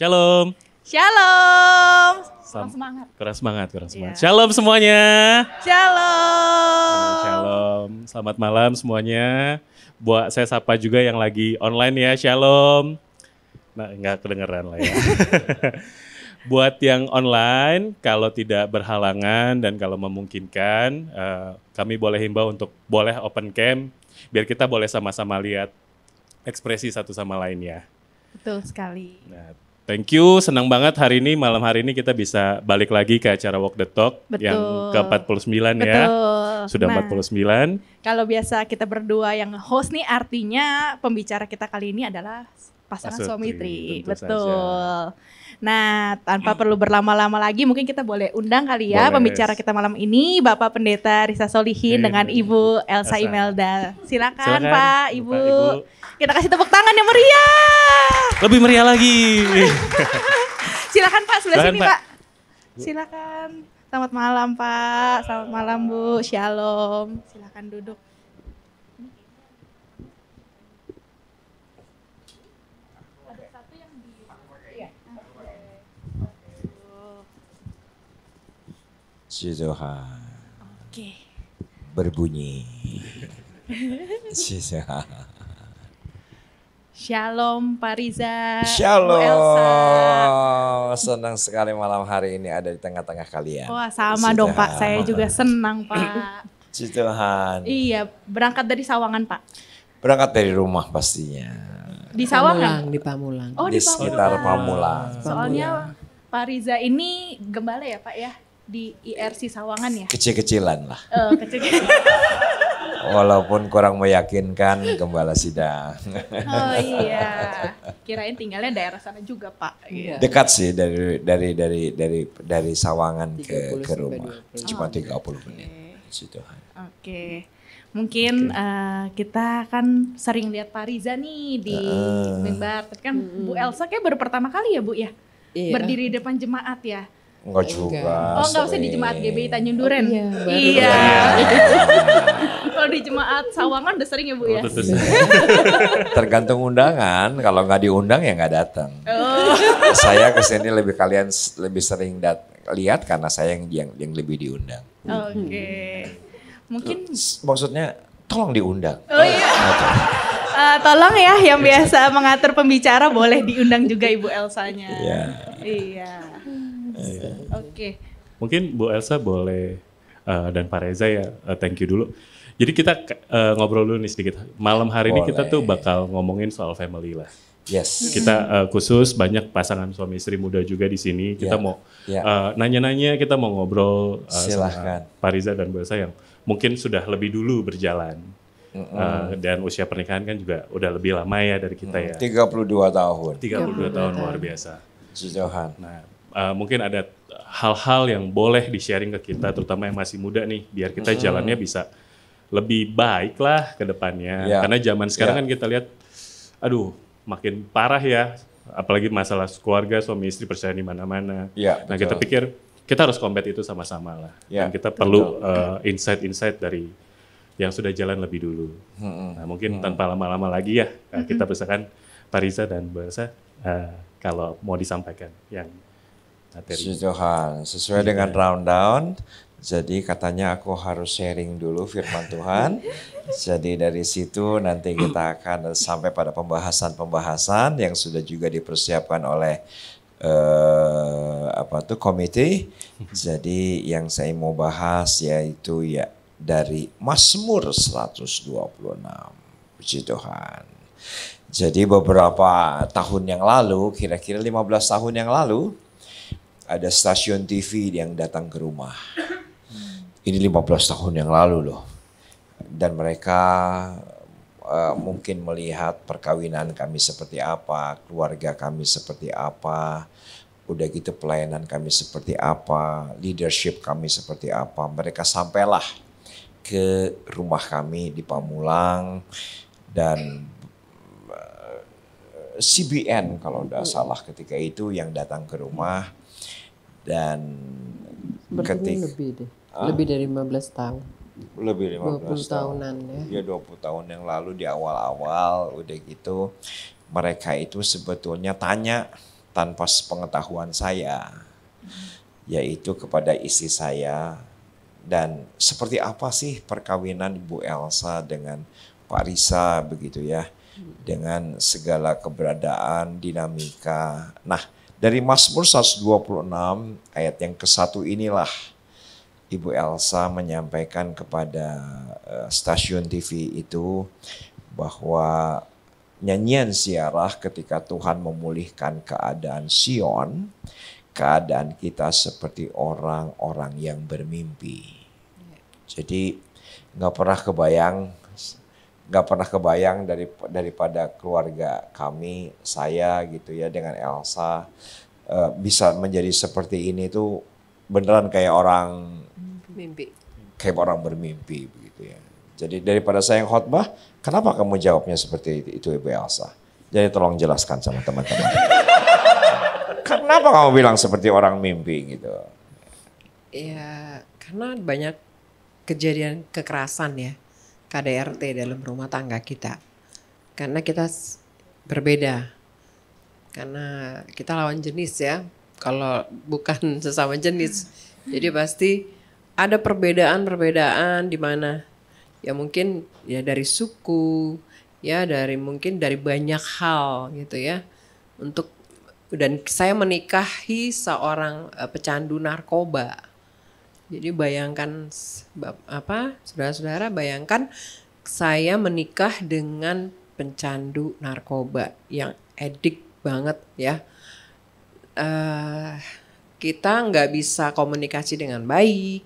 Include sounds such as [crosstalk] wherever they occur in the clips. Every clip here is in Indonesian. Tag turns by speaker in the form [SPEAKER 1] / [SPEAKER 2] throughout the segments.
[SPEAKER 1] Shalom.
[SPEAKER 2] Shalom.
[SPEAKER 1] Kurang semangat. Kurang semangat, kurang iya. semangat. Yeah. Shalom semuanya.
[SPEAKER 2] Shalom.
[SPEAKER 1] Shalom. Selamat malam semuanya. Buat saya sapa juga yang lagi online ya, Shalom. Nah, nggak kedengeran lah ya. [laughs] Buat yang online, kalau tidak berhalangan dan kalau memungkinkan, uh, kami boleh himbau untuk boleh open cam, biar kita boleh sama-sama lihat ekspresi satu sama lainnya.
[SPEAKER 2] Betul sekali. Nah,
[SPEAKER 1] Thank you, senang banget hari ini malam hari ini kita bisa balik lagi ke acara Walk the Talk Betul. yang ke-49 Betul. ya. Sudah nah, 49.
[SPEAKER 2] Kalau biasa kita berdua yang host nih artinya pembicara kita kali ini adalah pasangan Asutri, suami istri. Betul. Saja. Nah, tanpa perlu berlama-lama lagi mungkin kita boleh undang kali ya boleh. pembicara kita malam ini Bapak Pendeta Risa Solihin dengan Ibu Elsa, Elsa. Imelda. Silakan, Silakan Pak,
[SPEAKER 1] Ibu. Bapak, Ibu.
[SPEAKER 2] Kita kasih tepuk tangan yang
[SPEAKER 1] meriah. Lebih meriah lagi.
[SPEAKER 2] [laughs] Silakan Pak, sebelah Silahkan, sini Pak. Pak. Silakan. Selamat malam Pak, selamat malam Bu, shalom. Silakan duduk.
[SPEAKER 3] Puji Tuhan. Oke. Okay. Berbunyi. Puji [laughs] Tuhan.
[SPEAKER 2] Shalom Pak Riza. Shalom. Elsa.
[SPEAKER 3] Senang sekali malam hari ini ada di tengah-tengah kalian.
[SPEAKER 2] Wah, sama dong Pak. Saya juga senang, Pak. [laughs]
[SPEAKER 3] Tuhan.
[SPEAKER 2] Iya, berangkat dari Sawangan, Pak.
[SPEAKER 3] Berangkat dari rumah pastinya.
[SPEAKER 4] Di Sawangan? Di Pamulang.
[SPEAKER 2] Oh, di, di Pamulang.
[SPEAKER 3] sekitar Pamulang.
[SPEAKER 2] Soalnya Pak Riza ini gembala ya, Pak ya? Di IRC Sawangan
[SPEAKER 3] ya? Kecil-kecilan lah.
[SPEAKER 2] Uh, eh, kecil-kecilan.
[SPEAKER 3] [laughs] Walaupun kurang meyakinkan gembala sidang. Oh
[SPEAKER 2] iya. Kirain tinggalnya daerah sana juga, Pak. Iya. Dekat
[SPEAKER 3] sih dari dari dari dari dari Sawangan ke ke rumah. Cuma oh, tiga oh, 30 menit. Situ. Oke.
[SPEAKER 2] Okay. Mungkin okay. uh, eh, kita kan sering lihat Pak Riza nih di uh, mimbar. Tapi kan uh, Bu Elsa kayak baru pertama kali ya, Bu ya? Iya. Berdiri depan jemaat ya.
[SPEAKER 3] Enggak juga. Oh, enggak usah di jemaat GBI
[SPEAKER 2] Tanjung oh, Duren. Oh, iya. Baru [laughs] iya. kalau di jemaat Sawangan udah sering ya, Bu oh, ya?
[SPEAKER 3] [laughs] Tergantung undangan, kalau enggak diundang ya enggak datang.
[SPEAKER 5] Oh.
[SPEAKER 2] [laughs]
[SPEAKER 3] saya kesini lebih kalian lebih sering dat lihat karena saya yang yang, yang lebih diundang.
[SPEAKER 5] Oke. Okay.
[SPEAKER 3] Mungkin maksudnya tolong diundang.
[SPEAKER 5] Oh iya.
[SPEAKER 2] Uh, tolong ya yang biasa mengatur pembicara boleh diundang juga Ibu Elsanya. Iya. Iya. Iya. Gitu. Oke. Okay.
[SPEAKER 1] Mungkin Bu Elsa boleh uh, dan Pak Reza ya uh, thank you dulu. Jadi kita uh, ngobrol dulu nih sedikit. Malam hari boleh. ini kita tuh bakal ngomongin soal family lah. Yes. Kita uh, khusus banyak pasangan suami istri muda juga di sini. Kita yeah. mau yeah. Ya. uh, nanya-nanya, kita mau ngobrol uh, Silahkan. sama Pak Reza dan Bu Elsa yang mungkin sudah lebih dulu berjalan. Mm -hmm. uh, dan usia pernikahan kan juga udah lebih lama ya dari kita mm, ya. 32 tahun. 32, 32 tahun luar biasa. Sejauhan. Nah, uh, mungkin ada hal-hal yang boleh di-sharing ke kita, terutama yang masih muda nih, biar kita hmm. jalannya bisa lebih baik lah ke depannya. Ya. Karena zaman sekarang ya. kan kita lihat, aduh makin parah ya, apalagi masalah keluarga, suami istri percaya di mana-mana. Ya, nah kita pikir kita harus combat itu sama-sama lah. ya. Dan kita betul. perlu eh, insight insight-insight dari yang sudah jalan lebih dulu. Hmm. Nah mungkin hmm. tanpa lama-lama lagi ya, hmm. kita bersihkan Pak dan Bu Elsa uh, kalau mau disampaikan yang materi. Puji Tuhan, sesuai iya. dengan round down, jadi
[SPEAKER 3] katanya aku harus sharing dulu firman Tuhan. [laughs] Jadi dari situ nanti kita akan sampai pada pembahasan-pembahasan yang sudah juga dipersiapkan oleh eh, apa tuh komite. Jadi yang saya mau bahas yaitu ya dari Mazmur 126. Puji Tuhan. Jadi beberapa tahun yang lalu, kira-kira 15 tahun yang lalu, ada stasiun TV yang datang ke rumah. Ini 15 tahun yang lalu loh. Dan mereka uh, mungkin melihat perkawinan kami seperti apa, keluarga kami seperti apa, udah gitu pelayanan kami seperti apa, leadership kami seperti apa. Mereka sampailah ke rumah kami di Pamulang dan eh, CBN kalau tidak salah ketika itu yang datang ke rumah dan ketik lebih deh. Ah? Lebih
[SPEAKER 4] dari 15 tahun.
[SPEAKER 3] Lebih dari 15 20 tahun. tahunan ya. Ya 20 tahun yang lalu di awal-awal udah gitu mereka itu sebetulnya tanya tanpa sepengetahuan saya yaitu kepada istri saya dan seperti apa sih perkawinan Ibu Elsa dengan Pak Risa begitu ya dengan segala keberadaan dinamika. Nah, dari Mazmur 126 ayat yang ke-1 inilah Ibu Elsa menyampaikan kepada eh, stasiun TV itu bahwa nyanyian siarah ketika Tuhan memulihkan keadaan Sion, keadaan kita seperti orang-orang yang bermimpi. Ya. Jadi nggak pernah kebayang nggak pernah kebayang dari daripada keluarga kami saya gitu ya dengan Elsa uh, bisa menjadi seperti ini itu beneran kayak orang mimpi kayak orang bermimpi begitu ya jadi daripada saya yang khotbah kenapa kamu jawabnya seperti itu, itu ibu Elsa jadi tolong jelaskan sama teman-teman [laughs]
[SPEAKER 4] kenapa kamu bilang
[SPEAKER 3] seperti orang mimpi gitu
[SPEAKER 4] ya karena banyak kejadian kekerasan ya KDRT dalam rumah tangga kita. Karena kita berbeda. Karena kita lawan jenis ya. Kalau bukan [laughs] sesama jenis. Jadi pasti ada perbedaan-perbedaan di mana ya mungkin ya dari suku, ya dari mungkin dari banyak hal gitu ya. Untuk dan saya menikahi seorang eh, pecandu narkoba jadi bayangkan apa saudara-saudara bayangkan saya menikah dengan pencandu narkoba yang edik banget ya. Uh, kita nggak bisa komunikasi dengan baik,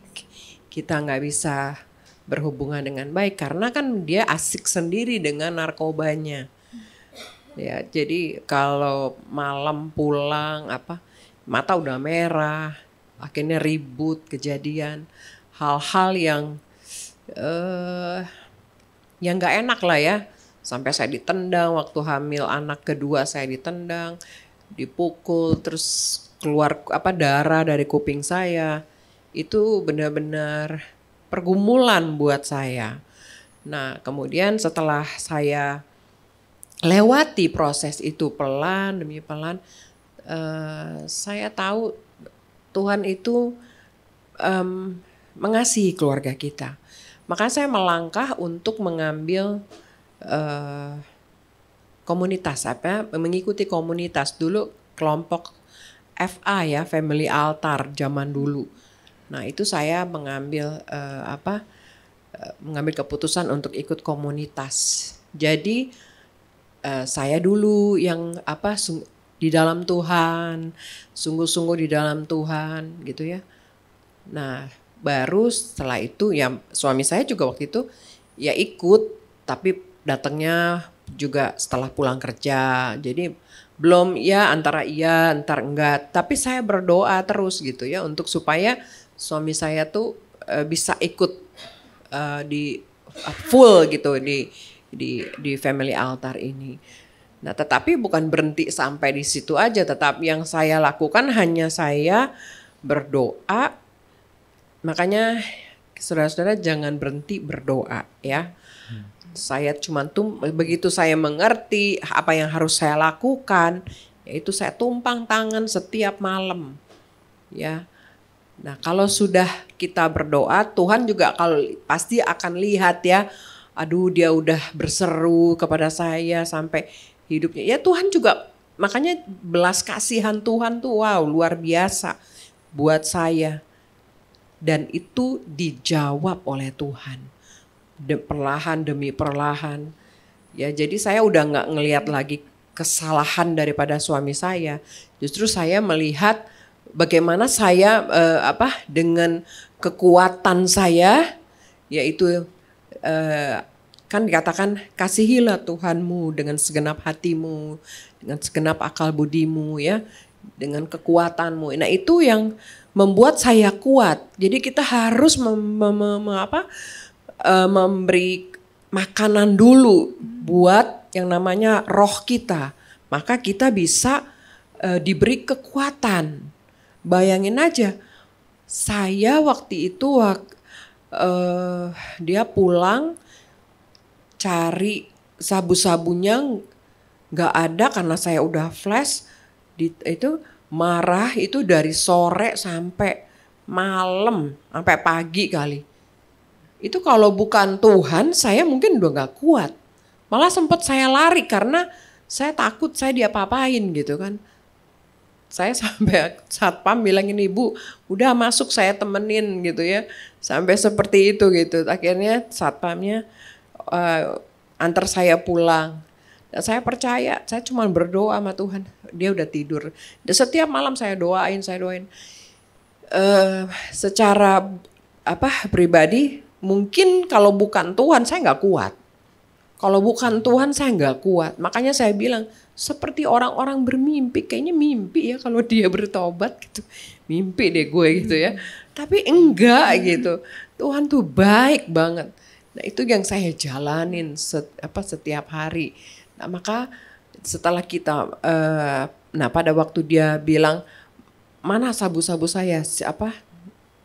[SPEAKER 4] kita nggak bisa berhubungan dengan baik karena kan dia asik sendiri dengan narkobanya. Ya, jadi kalau malam pulang apa mata udah merah, akhirnya ribut kejadian hal-hal yang uh, yang nggak enak lah ya sampai saya ditendang waktu hamil anak kedua saya ditendang dipukul terus keluar apa darah dari kuping saya itu benar-benar pergumulan buat saya. Nah, kemudian setelah saya lewati proses itu pelan demi pelan, uh, saya tahu Tuhan itu um, mengasihi keluarga kita. Maka saya melangkah untuk mengambil uh, komunitas apa ya, mengikuti komunitas dulu kelompok FA ya Family Altar zaman dulu. Nah itu saya mengambil uh, apa uh, mengambil keputusan untuk ikut komunitas. Jadi uh, saya dulu yang apa di dalam Tuhan, sungguh-sungguh di dalam Tuhan gitu ya. Nah, baru setelah itu ya suami saya juga waktu itu ya ikut tapi datangnya juga setelah pulang kerja. Jadi belum ya antara iya antar enggak, tapi saya berdoa terus gitu ya untuk supaya suami saya tuh e, bisa ikut e, di full gitu di di di family altar ini. Nah, tetapi bukan berhenti sampai di situ aja, tetap yang saya lakukan hanya saya berdoa. Makanya saudara-saudara jangan berhenti berdoa ya. Hmm. Saya cuma tum begitu saya mengerti apa yang harus saya lakukan, yaitu saya tumpang tangan setiap malam. Ya. Nah, kalau sudah kita berdoa, Tuhan juga kalau pasti akan lihat ya. Aduh, dia udah berseru kepada saya sampai hidupnya. Ya Tuhan juga makanya belas kasihan Tuhan tuh wow luar biasa buat saya. Dan itu dijawab oleh Tuhan. De, perlahan demi perlahan. Ya jadi saya udah nggak ngelihat lagi kesalahan daripada suami saya. Justru saya melihat bagaimana saya eh, apa dengan kekuatan saya yaitu eh, kan dikatakan kasihilah Tuhanmu dengan segenap hatimu, dengan segenap akal budimu ya, dengan kekuatanmu. Nah, itu yang membuat saya kuat. Jadi kita harus mem, mem, mem, apa, uh, memberi makanan dulu buat yang namanya roh kita. Maka kita bisa uh, diberi kekuatan. Bayangin aja, saya waktu itu uh, dia pulang cari sabu-sabunya nggak ada karena saya udah flash di, itu marah itu dari sore sampai malam sampai pagi kali itu kalau bukan Tuhan saya mungkin udah nggak kuat malah sempat saya lari karena saya takut saya diapa-apain gitu kan saya [laughs] sampai saat satpam bilangin ibu udah masuk saya temenin gitu ya sampai seperti itu gitu akhirnya saat pamnya uh, antar saya pulang. Dan saya percaya, saya cuma berdoa sama Tuhan. Dia udah tidur. Dan setiap malam saya doain, saya doain. Uh, secara apa pribadi mungkin kalau bukan Tuhan saya nggak kuat. Kalau bukan Tuhan saya nggak kuat. Makanya saya bilang seperti orang-orang bermimpi, kayaknya mimpi ya kalau [laughs] dia bertobat gitu. Mimpi deh gue gitu ya. Tapi enggak gitu. Tuhan tuh baik banget Nah itu yang saya jalanin set, apa setiap hari. Nah maka setelah kita, uh, nah pada waktu dia bilang mana sabu-sabu saya, siapa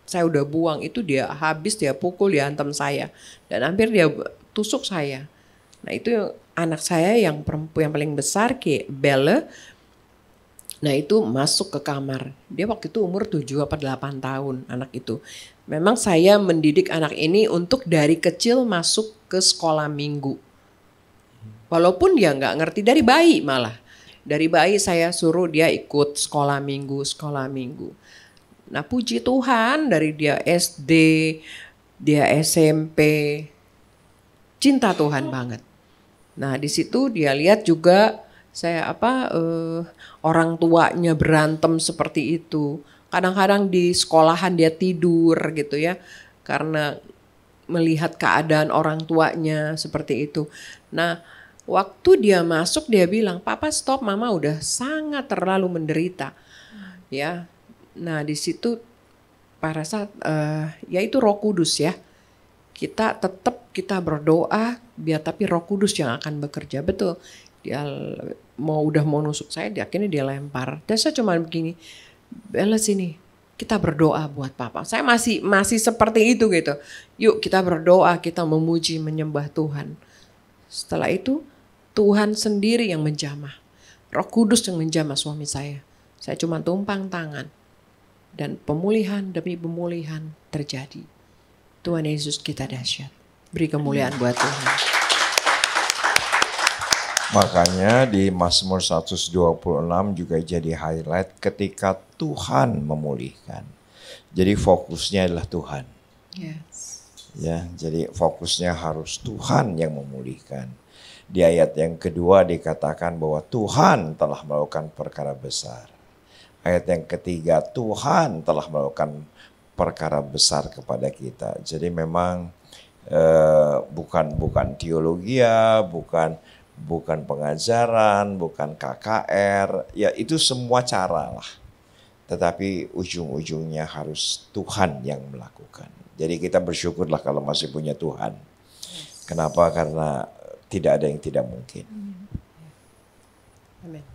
[SPEAKER 4] saya udah buang itu dia habis dia pukul dia hantam saya dan hampir dia tusuk saya. Nah itu anak saya yang perempuan yang paling besar ke Belle Nah itu masuk ke kamar. Dia waktu itu umur 7 atau 8 tahun anak itu. Memang saya mendidik anak ini untuk dari kecil masuk ke sekolah minggu. Walaupun dia nggak ngerti dari bayi malah. Dari bayi saya suruh dia ikut sekolah minggu, sekolah minggu. Nah puji Tuhan dari dia SD, dia SMP, cinta Tuhan banget. Nah di situ dia lihat juga saya apa eh, orang tuanya berantem seperti itu. Kadang-kadang di sekolahan dia tidur gitu ya karena melihat keadaan orang tuanya seperti itu. Nah, waktu dia masuk dia bilang, "Papa stop, Mama udah sangat terlalu menderita." Ya. Nah, di situ para saat uh, itu Roh Kudus ya. Kita tetap kita berdoa biar tapi Roh Kudus yang akan bekerja. Betul dia mau udah mau nusuk saya dia akhirnya dia lempar dan saya cuma begini Bella sini kita berdoa buat papa saya masih masih seperti itu gitu yuk kita berdoa kita memuji menyembah Tuhan setelah itu Tuhan sendiri yang menjamah Roh Kudus yang menjamah suami saya saya cuma tumpang tangan dan pemulihan demi pemulihan terjadi Tuhan Yesus kita dahsyat beri kemuliaan buat Tuhan
[SPEAKER 3] Makanya di Mazmur 126 juga jadi highlight ketika Tuhan memulihkan. Jadi fokusnya adalah Tuhan. Yes. Ya, jadi fokusnya harus Tuhan yang memulihkan. Di ayat yang kedua dikatakan bahwa Tuhan telah melakukan perkara besar. Ayat yang ketiga Tuhan telah melakukan perkara besar kepada kita. Jadi memang eh, bukan bukan teologia, bukan bukan pengajaran, bukan KKR, ya itu semua cara lah. Tetapi ujung-ujungnya harus Tuhan yang melakukan. Jadi kita bersyukurlah kalau masih punya Tuhan. Kenapa? Karena tidak ada yang tidak mungkin.
[SPEAKER 5] Hmm.
[SPEAKER 4] Amin.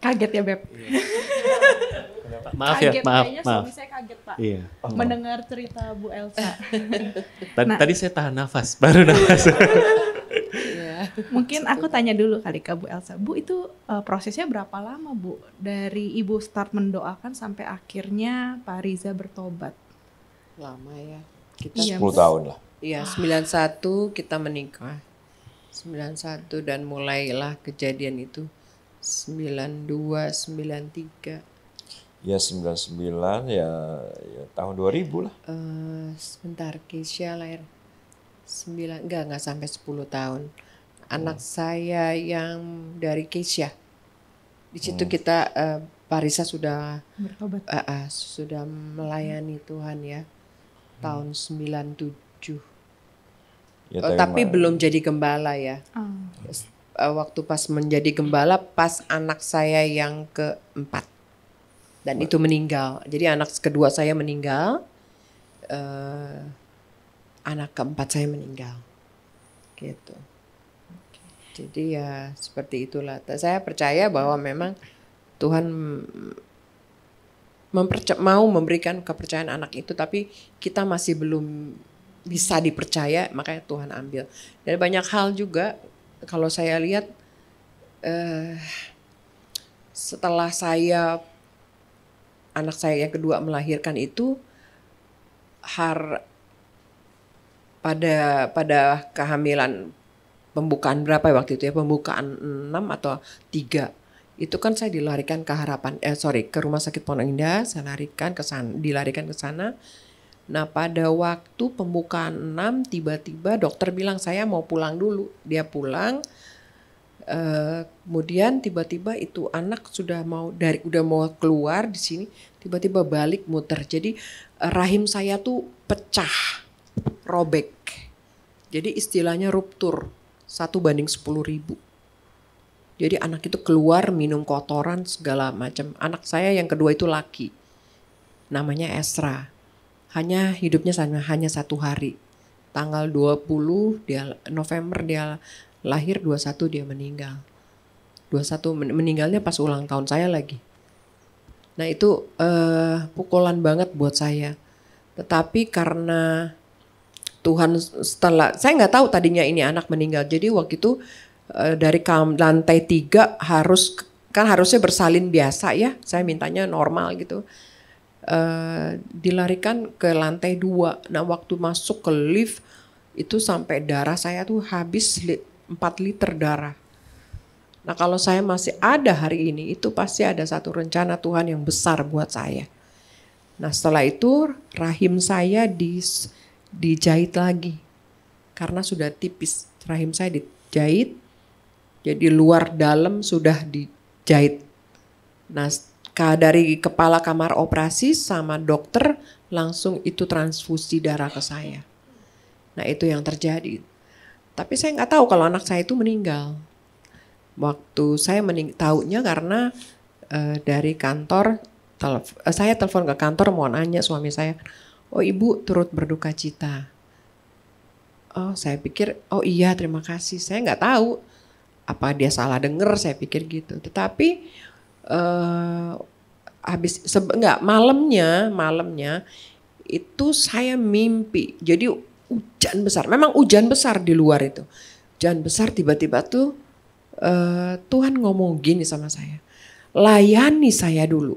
[SPEAKER 2] Kaget ya Beb. Iya. [laughs] maaf ya, kaget, ya, maaf, maaf. suami saya kaget pak, iya. oh. mendengar cerita Bu Elsa. [laughs] tadi, nah, tadi saya
[SPEAKER 1] tahan nafas, baru nafas.
[SPEAKER 5] Iya. Mungkin aku
[SPEAKER 2] tanya dulu kali ke Bu Elsa, Bu itu uh, prosesnya berapa lama Bu dari Ibu start mendoakan sampai akhirnya Pak Riza
[SPEAKER 4] bertobat? Lama ya, kita iya, 10 tahun lah. Iya, 91 kita menikah. 91 dan mulailah kejadian itu 92, 93.
[SPEAKER 3] Ya 99 ya, ya tahun 2000 lah.
[SPEAKER 4] Uh, sebentar Keisha lahir 9 enggak enggak sampai 10 tahun. Anak hmm. saya yang dari Keisha. Di situ hmm. kita uh, Parisa sudah Uh, uh, sudah melayani hmm. Tuhan ya. Hmm. Tahun hmm. 97. Ya, oh, tapi mana? belum jadi gembala ya. Oh. Uh, waktu pas menjadi gembala pas anak saya yang keempat dan itu meninggal. Jadi anak kedua saya meninggal, uh, anak keempat saya meninggal, gitu. Jadi ya seperti itulah. Saya percaya bahwa memang Tuhan mau memberikan kepercayaan anak itu, tapi kita masih belum bisa dipercaya, makanya Tuhan ambil. Dan banyak hal juga kalau saya lihat. Uh, setelah saya anak saya yang kedua melahirkan itu har pada pada kehamilan pembukaan berapa ya waktu itu ya pembukaan 6 atau tiga itu kan saya dilarikan ke harapan eh sorry ke rumah sakit Pondok Indah saya larikan ke sana dilarikan ke sana nah pada waktu pembukaan 6 tiba-tiba dokter bilang saya mau pulang dulu dia pulang Eh, kemudian tiba-tiba itu anak sudah mau dari udah mau keluar di sini tiba-tiba balik muter jadi eh, rahim saya tuh pecah robek jadi istilahnya ruptur satu banding sepuluh ribu jadi anak itu keluar minum kotoran segala macam anak saya yang kedua itu laki namanya Esra hanya hidupnya hanya satu hari tanggal 20 dia November dia lahir 21 dia meninggal. 21 meninggalnya pas ulang tahun saya lagi. Nah, itu uh, pukulan banget buat saya. Tetapi karena Tuhan setelah saya nggak tahu tadinya ini anak meninggal. Jadi waktu itu uh, dari kam, lantai tiga harus kan harusnya bersalin biasa ya. Saya mintanya normal gitu. Uh, dilarikan ke lantai dua. Nah waktu masuk ke lift itu sampai darah saya tuh habis 4 liter darah. Nah kalau saya masih ada hari ini itu pasti ada satu rencana Tuhan yang besar buat saya. Nah setelah itu rahim saya di, dijahit lagi karena sudah tipis. Rahim saya dijahit jadi ya luar dalam sudah dijahit. Nah dari kepala kamar operasi sama dokter langsung itu transfusi darah ke saya. Nah itu yang terjadi tapi saya nggak tahu kalau anak saya itu meninggal. Waktu saya mening taunya karena uh, dari kantor, telf uh, eh, saya telepon ke kantor mau nanya suami saya, oh ibu turut berduka cita. Oh saya pikir, oh iya terima kasih. Saya nggak tahu apa dia salah dengar, saya pikir gitu. Tetapi uh, habis nggak malamnya, malamnya itu saya mimpi. Jadi hujan besar. Memang hujan besar di luar itu. Hujan besar tiba-tiba tuh uh, Tuhan ngomong gini sama saya. Layani saya dulu.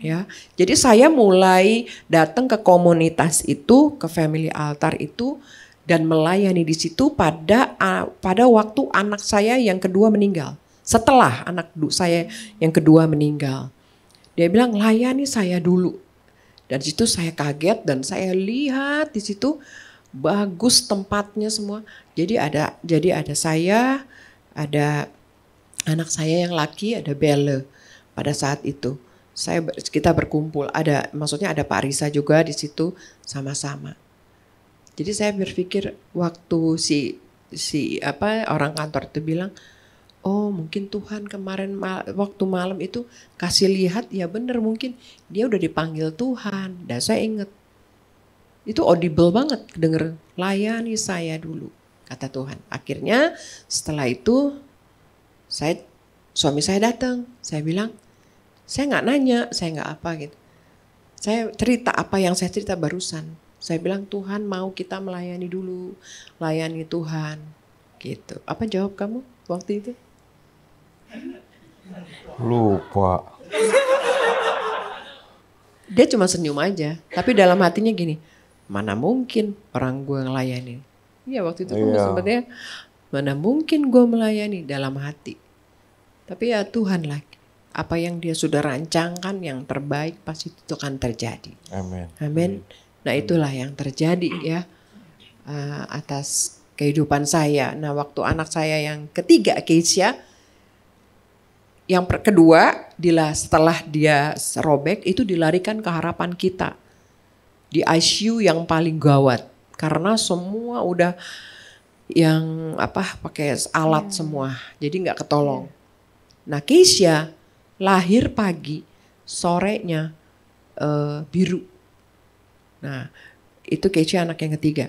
[SPEAKER 4] Ya. Jadi saya mulai datang ke komunitas itu, ke family altar itu dan melayani di situ pada pada waktu anak saya yang kedua meninggal. Setelah anak saya yang kedua meninggal. Dia bilang layani saya dulu. Dan situ saya kaget dan saya lihat di situ bagus tempatnya semua. Jadi ada jadi ada saya, ada anak saya yang laki, ada Belle pada saat itu. Saya kita berkumpul, ada maksudnya ada Pak Risa juga di situ sama-sama. Jadi saya berpikir waktu si si apa orang kantor itu bilang, "Oh, mungkin Tuhan kemarin mal, waktu malam itu kasih lihat ya benar mungkin dia udah dipanggil Tuhan." Dan saya ingat itu audible banget denger, layani saya dulu kata Tuhan. Akhirnya setelah itu saya suami saya datang, saya bilang saya nggak nanya, saya nggak apa gitu. Saya cerita apa yang saya cerita barusan. Saya bilang Tuhan mau kita melayani dulu, layani Tuhan gitu. Apa jawab kamu waktu itu? Lupa. Dia cuma senyum aja, tapi dalam hatinya gini, mana mungkin orang gue ngelayani? Iya waktu itu kan yeah. sebenarnya mana mungkin gue melayani dalam hati tapi ya Tuhan lagi apa yang dia sudah rancangkan yang terbaik pasti itu akan terjadi amin amin nah itulah yang terjadi ya uh, atas kehidupan saya nah waktu anak saya yang ketiga Keisha yang kedua setelah dia robek itu dilarikan ke harapan kita di ICU yang paling gawat karena semua udah yang apa pakai alat yeah. semua jadi nggak ketolong. Yeah. Nah Keisha lahir pagi sorenya uh, biru. Nah itu Keisha anak yang ketiga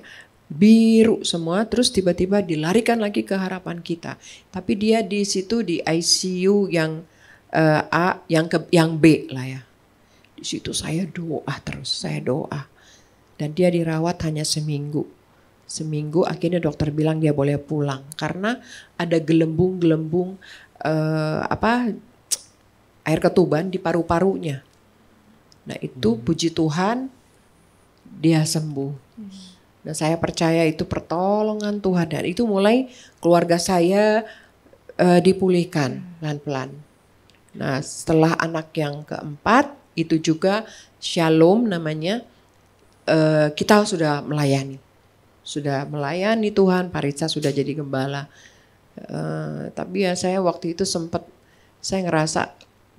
[SPEAKER 4] biru semua terus tiba-tiba dilarikan lagi ke harapan kita tapi dia di situ di ICU yang uh, A yang ke yang B lah ya di situ saya doa terus saya doa dan dia dirawat hanya seminggu. Seminggu akhirnya dokter bilang dia boleh pulang karena ada gelembung-gelembung eh, apa air ketuban di paru-parunya. Nah itu hmm. puji Tuhan dia sembuh. nah Dan saya percaya itu pertolongan Tuhan dan itu mulai keluarga saya uh, dipulihkan pelan-pelan. Nah, setelah anak yang keempat itu juga Shalom namanya uh, kita sudah melayani, sudah melayani Tuhan. Pak sudah jadi gembala. Uh, tapi ya saya waktu itu sempat saya ngerasa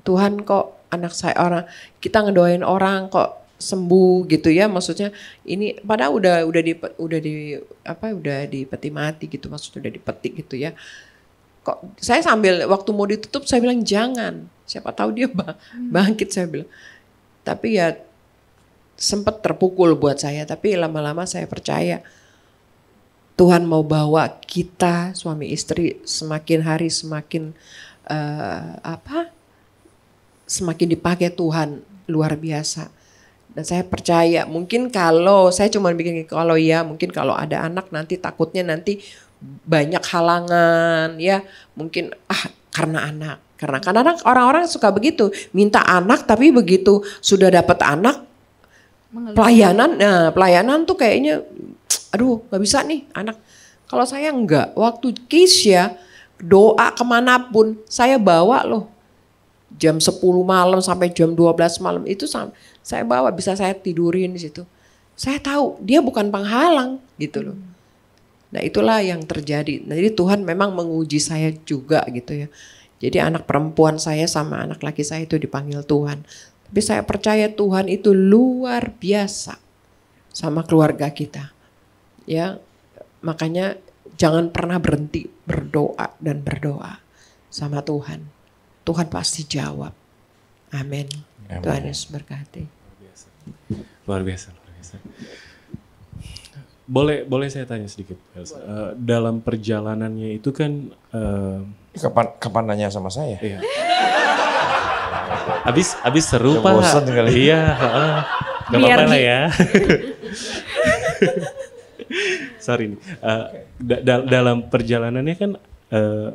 [SPEAKER 4] Tuhan kok anak saya orang kita ngedoain orang kok sembuh gitu ya maksudnya ini padahal udah udah di udah di apa udah di peti mati gitu maksudnya udah dipetik gitu ya kok saya sambil waktu mau ditutup saya bilang jangan siapa tahu dia bang, hmm. bangkit saya bilang tapi ya sempat terpukul buat saya tapi lama-lama saya percaya Tuhan mau bawa kita suami istri semakin hari semakin uh, apa semakin dipakai Tuhan luar biasa dan saya percaya mungkin kalau saya cuma bikin kalau ya mungkin kalau ada anak nanti takutnya nanti banyak halangan ya mungkin ah karena anak karena kadang orang-orang suka begitu minta anak tapi begitu sudah dapat anak pelayanan nah pelayanan tuh kayaknya aduh nggak bisa nih anak kalau saya enggak waktu ya doa kemanapun saya bawa loh jam 10 malam sampai jam 12 malam itu saya bawa bisa saya tidurin di situ saya tahu dia bukan penghalang gitu loh nah itulah yang terjadi nah, jadi Tuhan memang menguji saya juga gitu ya jadi anak perempuan saya sama anak laki saya itu dipanggil Tuhan tapi saya percaya Tuhan itu luar biasa sama keluarga kita. Ya, makanya jangan pernah berhenti berdoa dan berdoa sama Tuhan. Tuhan pasti jawab. Amin. Tuhan Yesus berkati. Luar biasa. Luar
[SPEAKER 1] biasa, luar biasa. Boleh boleh saya tanya sedikit, Uh, dalam perjalanannya itu kan uh, kapan kapan nanya sama saya? Iya. Abis abis seru ya, pak. Bosan kali. Iya. gak apa-apa lah ya. [laughs] Sorry nih. Uh, da da dalam perjalanannya kan uh,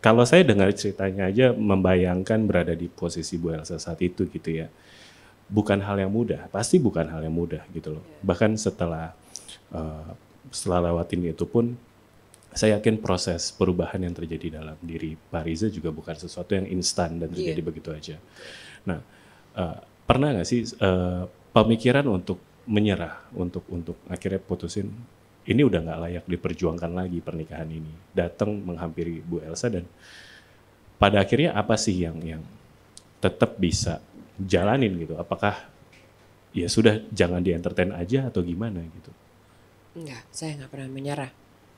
[SPEAKER 1] kalau saya dengar ceritanya aja membayangkan berada di posisi Bu Elsa saat itu gitu ya. Bukan hal yang mudah, pasti bukan hal yang mudah gitu loh. Bahkan setelah uh, setelah lewatin itu pun saya yakin proses perubahan yang terjadi dalam diri Pak Riza juga bukan sesuatu yang instan dan iya. terjadi yeah. begitu aja. Nah, uh, pernah nggak sih uh, pemikiran untuk menyerah, untuk untuk akhirnya putusin ini udah nggak layak diperjuangkan lagi pernikahan ini, datang menghampiri Bu Elsa dan pada akhirnya apa sih yang yang tetap bisa jalanin gitu? Apakah ya sudah jangan di entertain aja atau gimana gitu?
[SPEAKER 4] Enggak, saya nggak pernah menyerah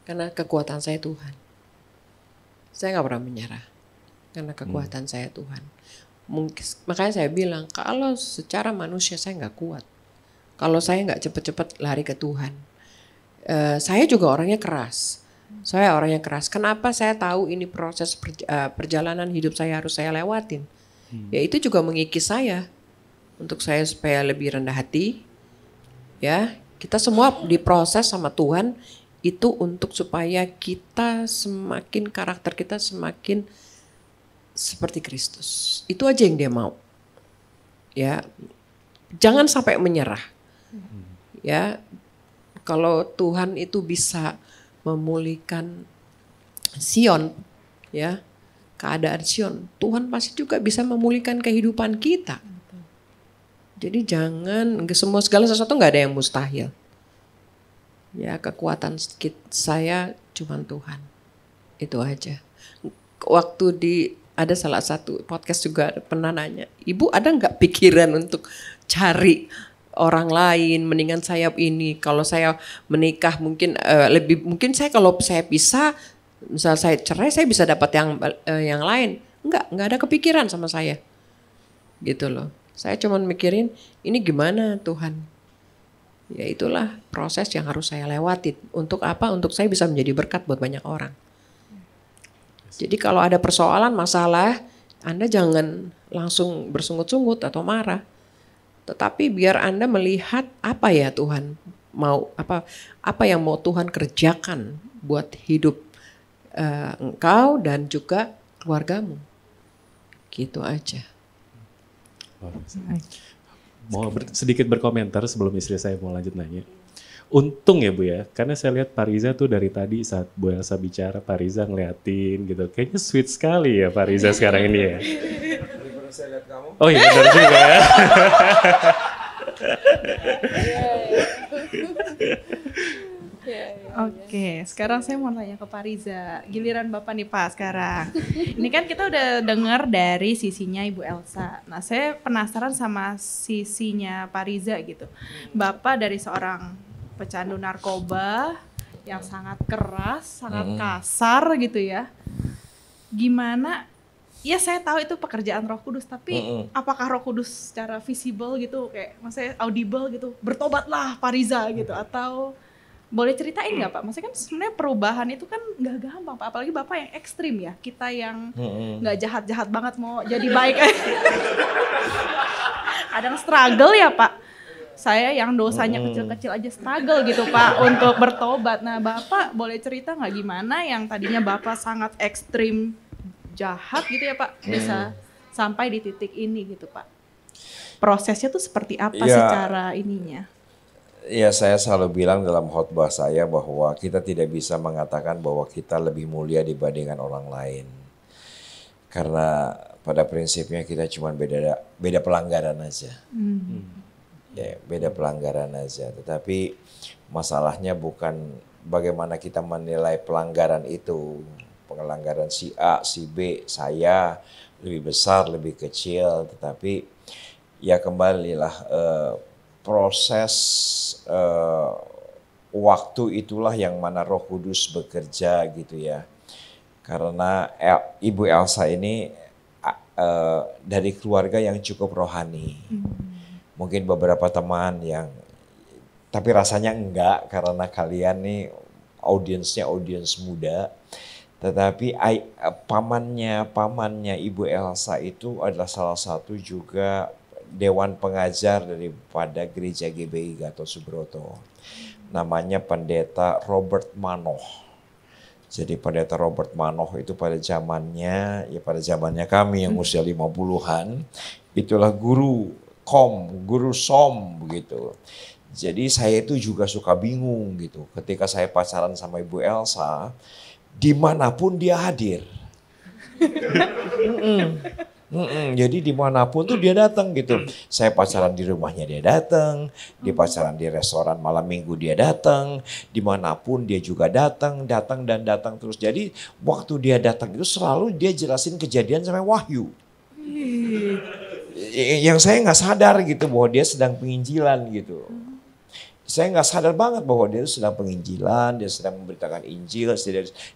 [SPEAKER 4] karena kekuatan saya Tuhan. Saya nggak pernah menyerah. Karena kekuatan hmm. saya Tuhan. Mungkin, makanya saya bilang, kalau secara manusia saya nggak kuat. Kalau saya nggak cepet-cepet lari ke Tuhan. Uh, saya juga orangnya keras. Hmm. Saya orangnya keras. Kenapa saya tahu ini proses eh, perjalanan hidup saya harus saya lewatin? Hmm. Ya itu juga mengikis saya untuk saya supaya lebih rendah hati. Ya, kita semua diproses sama Tuhan itu untuk supaya kita semakin karakter kita semakin seperti Kristus. Itu aja yang dia mau. Ya. Jangan sampai menyerah. Ya. Kalau Tuhan itu bisa memulihkan Sion, ya. Keadaan Sion, Tuhan pasti juga bisa memulihkan kehidupan kita. Jadi jangan semua segala sesuatu nggak ada yang mustahil ya kekuatan saya cuma Tuhan itu aja waktu di ada salah satu podcast juga pernah nanya ibu ada nggak pikiran untuk cari orang lain mendingan saya ini kalau saya menikah mungkin uh, lebih mungkin saya kalau saya bisa misal saya cerai saya bisa dapat yang uh, yang lain nggak nggak ada kepikiran sama saya gitu loh saya cuma mikirin ini gimana Tuhan ya itulah proses yang harus saya lewati. Untuk apa? Untuk saya bisa menjadi berkat buat banyak orang. Jadi kalau ada persoalan, masalah, Anda jangan langsung bersungut-sungut atau marah. Tetapi biar Anda melihat apa ya Tuhan mau apa apa yang mau Tuhan kerjakan buat hidup uh, engkau dan juga keluargamu. Gitu aja.
[SPEAKER 1] Oh, mau ber, sedikit berkomentar sebelum istri saya mau lanjut nanya. Untung ya Bu ya, karena saya lihat Pariza tuh dari tadi saat Bu Elsa bicara, Pariza ngeliatin gitu. Kayaknya sweet sekali ya Pariza sekarang ini ya.
[SPEAKER 5] Oh iya benar juga ya. [laughs]
[SPEAKER 2] Oke, sekarang saya mau nanya ke Pariza. Giliran Bapak nih Pak sekarang. Ini kan kita udah dengar dari sisinya Ibu Elsa. Nah, saya penasaran sama sisinya Pak Riza gitu. Bapak dari seorang pecandu narkoba yang sangat keras, sangat hmm. kasar gitu ya. Gimana Ya saya tahu itu pekerjaan Roh Kudus, tapi mm -mm. apakah Roh Kudus secara visible gitu, kayak maksudnya audible gitu, bertobatlah Pak Riza gitu, atau boleh ceritain nggak hmm. Pak? Maksudnya kan sebenarnya perubahan itu kan nggak gampang Pak, apalagi Bapak yang ekstrim ya. Kita yang hmm. nggak hmm. jahat-jahat banget mau jadi baik. [laughs] Kadang struggle ya Pak. Saya yang dosanya hmm. kecil-kecil aja struggle gitu Pak untuk bertobat. Nah Bapak boleh cerita nggak gimana yang tadinya Bapak sangat ekstrim jahat gitu ya Pak bisa hmm. sampai di titik ini gitu Pak. Prosesnya tuh seperti apa ya. secara ininya?
[SPEAKER 3] Ya saya selalu bilang dalam khotbah saya bahwa kita tidak bisa mengatakan bahwa kita lebih mulia dibandingkan orang lain. Karena pada prinsipnya kita cuma beda beda pelanggaran aja. Hmm. Ya, beda pelanggaran aja. Tetapi masalahnya bukan bagaimana kita menilai pelanggaran itu. Pelanggaran si A, si B, saya lebih besar, lebih kecil, tetapi ya kembalilah eh, proses uh, waktu itulah yang mana Roh Kudus bekerja gitu ya. Karena El, Ibu Elsa ini uh, dari keluarga yang cukup rohani. Hmm. Mungkin beberapa teman yang tapi rasanya enggak karena kalian nih audiensnya audiens muda. Tetapi eh, pamannya pamannya Ibu Elsa itu adalah salah satu juga dewan pengajar daripada gereja GBI Gatot Subroto. Namanya Pendeta Robert Manoh. Jadi pendeta Robert Manoh itu pada zamannya, ya pada zamannya kami yang hmm. usia lima puluhan, itulah guru kom, guru som begitu. Jadi saya itu juga suka bingung gitu. Ketika saya pacaran sama Ibu Elsa, dimanapun dia hadir.
[SPEAKER 5] [laughs]
[SPEAKER 3] Mm -mm, jadi dimanapun tuh dia datang gitu. Mm. Saya pacaran di rumahnya dia datang, di mm. pacaran di restoran malam minggu dia datang, dimanapun dia juga datang, datang dan datang terus. Jadi waktu dia datang itu selalu dia jelasin kejadian sampai wahyu. Yang saya nggak sadar gitu bahwa dia sedang penginjilan gitu saya nggak sadar banget bahwa dia sedang penginjilan, dia sedang memberitakan Injil,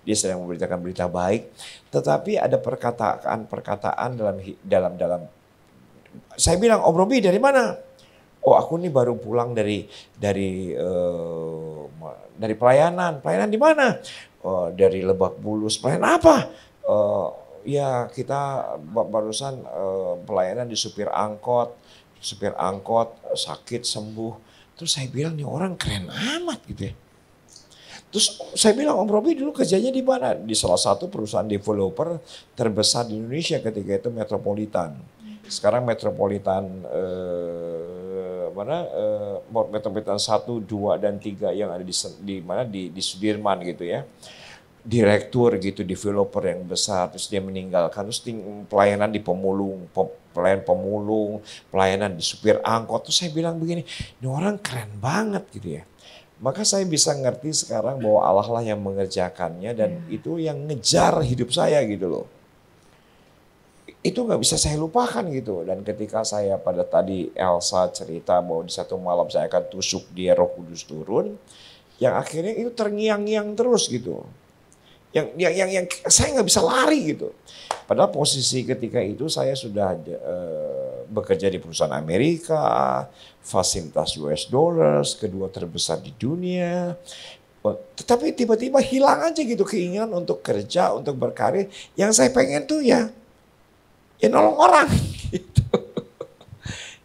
[SPEAKER 3] dia, sedang memberitakan berita baik. Tetapi ada perkataan-perkataan dalam dalam dalam saya bilang Om oh, Robi dari mana? Oh aku ini baru pulang dari dari uh, dari pelayanan. Pelayanan di mana? Uh, dari Lebak Bulus. Pelayanan apa? Uh, ya kita barusan uh, pelayanan di supir angkot. Supir angkot sakit sembuh Terus saya bilang nih orang keren amat gitu ya. Terus saya bilang Om Robi dulu kerjanya di mana? Di salah satu perusahaan developer terbesar di Indonesia ketika itu Metropolitan. Sekarang Metropolitan eh, mana eh, Metropolitan 1, 2 dan 3 yang ada di di mana di di Sudirman gitu ya. Direktur gitu developer yang besar terus dia meninggalkan terus pelayanan di Pemulung, pelayan pemulung, pelayanan di supir angkot. tuh saya bilang begini, ini orang keren banget gitu ya. Maka saya bisa ngerti sekarang bahwa Allah lah yang mengerjakannya dan yeah. itu yang ngejar hidup saya gitu loh. Itu nggak bisa saya lupakan gitu. Dan ketika saya pada tadi Elsa cerita bahwa di satu malam saya akan tusuk dia roh kudus turun. Yang akhirnya itu terngiang-ngiang terus gitu yang yang yang, yang saya nggak bisa lari gitu. Padahal posisi ketika itu saya sudah uh, bekerja di perusahaan Amerika, fasilitas US dollars kedua terbesar di dunia. Oh, tetapi tiba-tiba hilang aja gitu keinginan untuk kerja, untuk berkarir. Yang saya pengen tuh ya, ya nolong orang [laughs] gitu.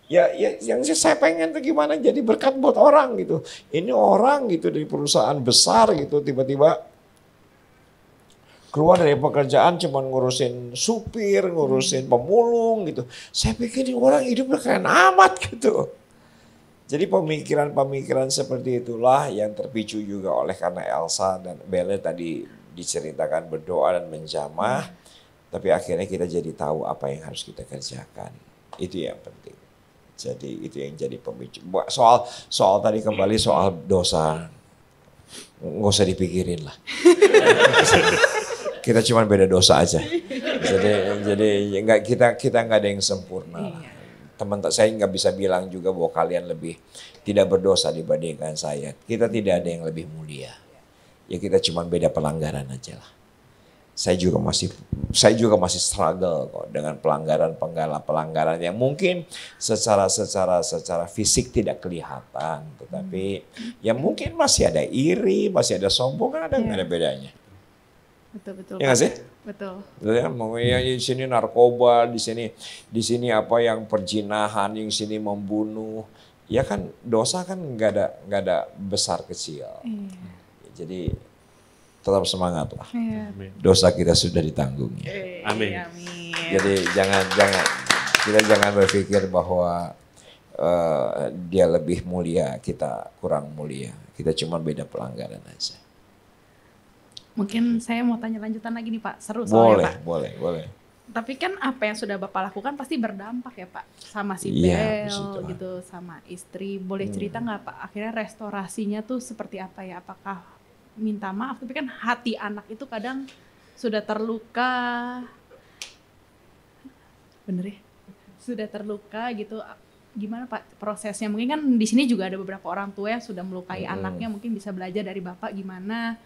[SPEAKER 3] ya, ya yang saya pengen tuh gimana jadi berkat buat orang gitu. Ini orang gitu dari perusahaan besar gitu tiba-tiba keluar dari pekerjaan cuma ngurusin supir, ngurusin hmm. pemulung gitu. Saya pikir ini orang hidupnya keren amat gitu. Jadi pemikiran-pemikiran seperti itulah yang terpicu juga oleh karena Elsa dan Bella tadi diceritakan berdoa dan menjamah. Hmm. Tapi akhirnya kita jadi tahu apa yang harus kita kerjakan. Itu yang penting. Jadi itu yang jadi pemicu. Soal soal tadi kembali soal dosa nggak usah dipikirin lah. [laughs] Kita cuma beda dosa aja. Jadi jadi nggak kita kita nggak ada yang sempurna. Iya. Teman saya nggak bisa bilang juga bahwa kalian lebih tidak berdosa dibandingkan saya. Kita tidak ada yang lebih mulia. Ya kita cuma beda pelanggaran aja lah. Saya juga masih saya juga masih struggle kok dengan pelanggaran penggala pelanggaran yang mungkin secara secara secara fisik tidak kelihatan tetapi hmm. ya mungkin masih ada iri masih ada sombong ada nggak yeah. ada iya. bedanya
[SPEAKER 5] Betul betul. Ya nggak sih? Betul.
[SPEAKER 3] Betul ya, mau yang di sini narkoba, di sini di sini apa yang perjinahan, yang sini membunuh, ya kan dosa kan nggak ada nggak ada besar kecil. Iya. Jadi tetap semangat lah. Iya. Dosa kita sudah ditanggung. Ya. amin. amin. Jadi jangan jangan kita jangan berpikir bahwa uh, dia lebih mulia, kita kurang mulia. Kita cuma beda pelanggaran aja.
[SPEAKER 2] Mungkin saya mau tanya lanjutan lagi nih Pak, seru soalnya boleh, Pak. Boleh, boleh, Tapi kan apa yang sudah Bapak lakukan pasti berdampak ya Pak, sama si iya, Bel gitu, sama istri. Boleh hmm. cerita nggak Pak, akhirnya restorasinya tuh seperti apa ya? Apakah minta maaf? Tapi kan hati anak itu kadang sudah terluka, bener ya? Sudah terluka gitu, gimana Pak prosesnya? Mungkin kan di sini juga ada beberapa orang tua yang sudah melukai hmm. anaknya, mungkin bisa belajar dari Bapak gimana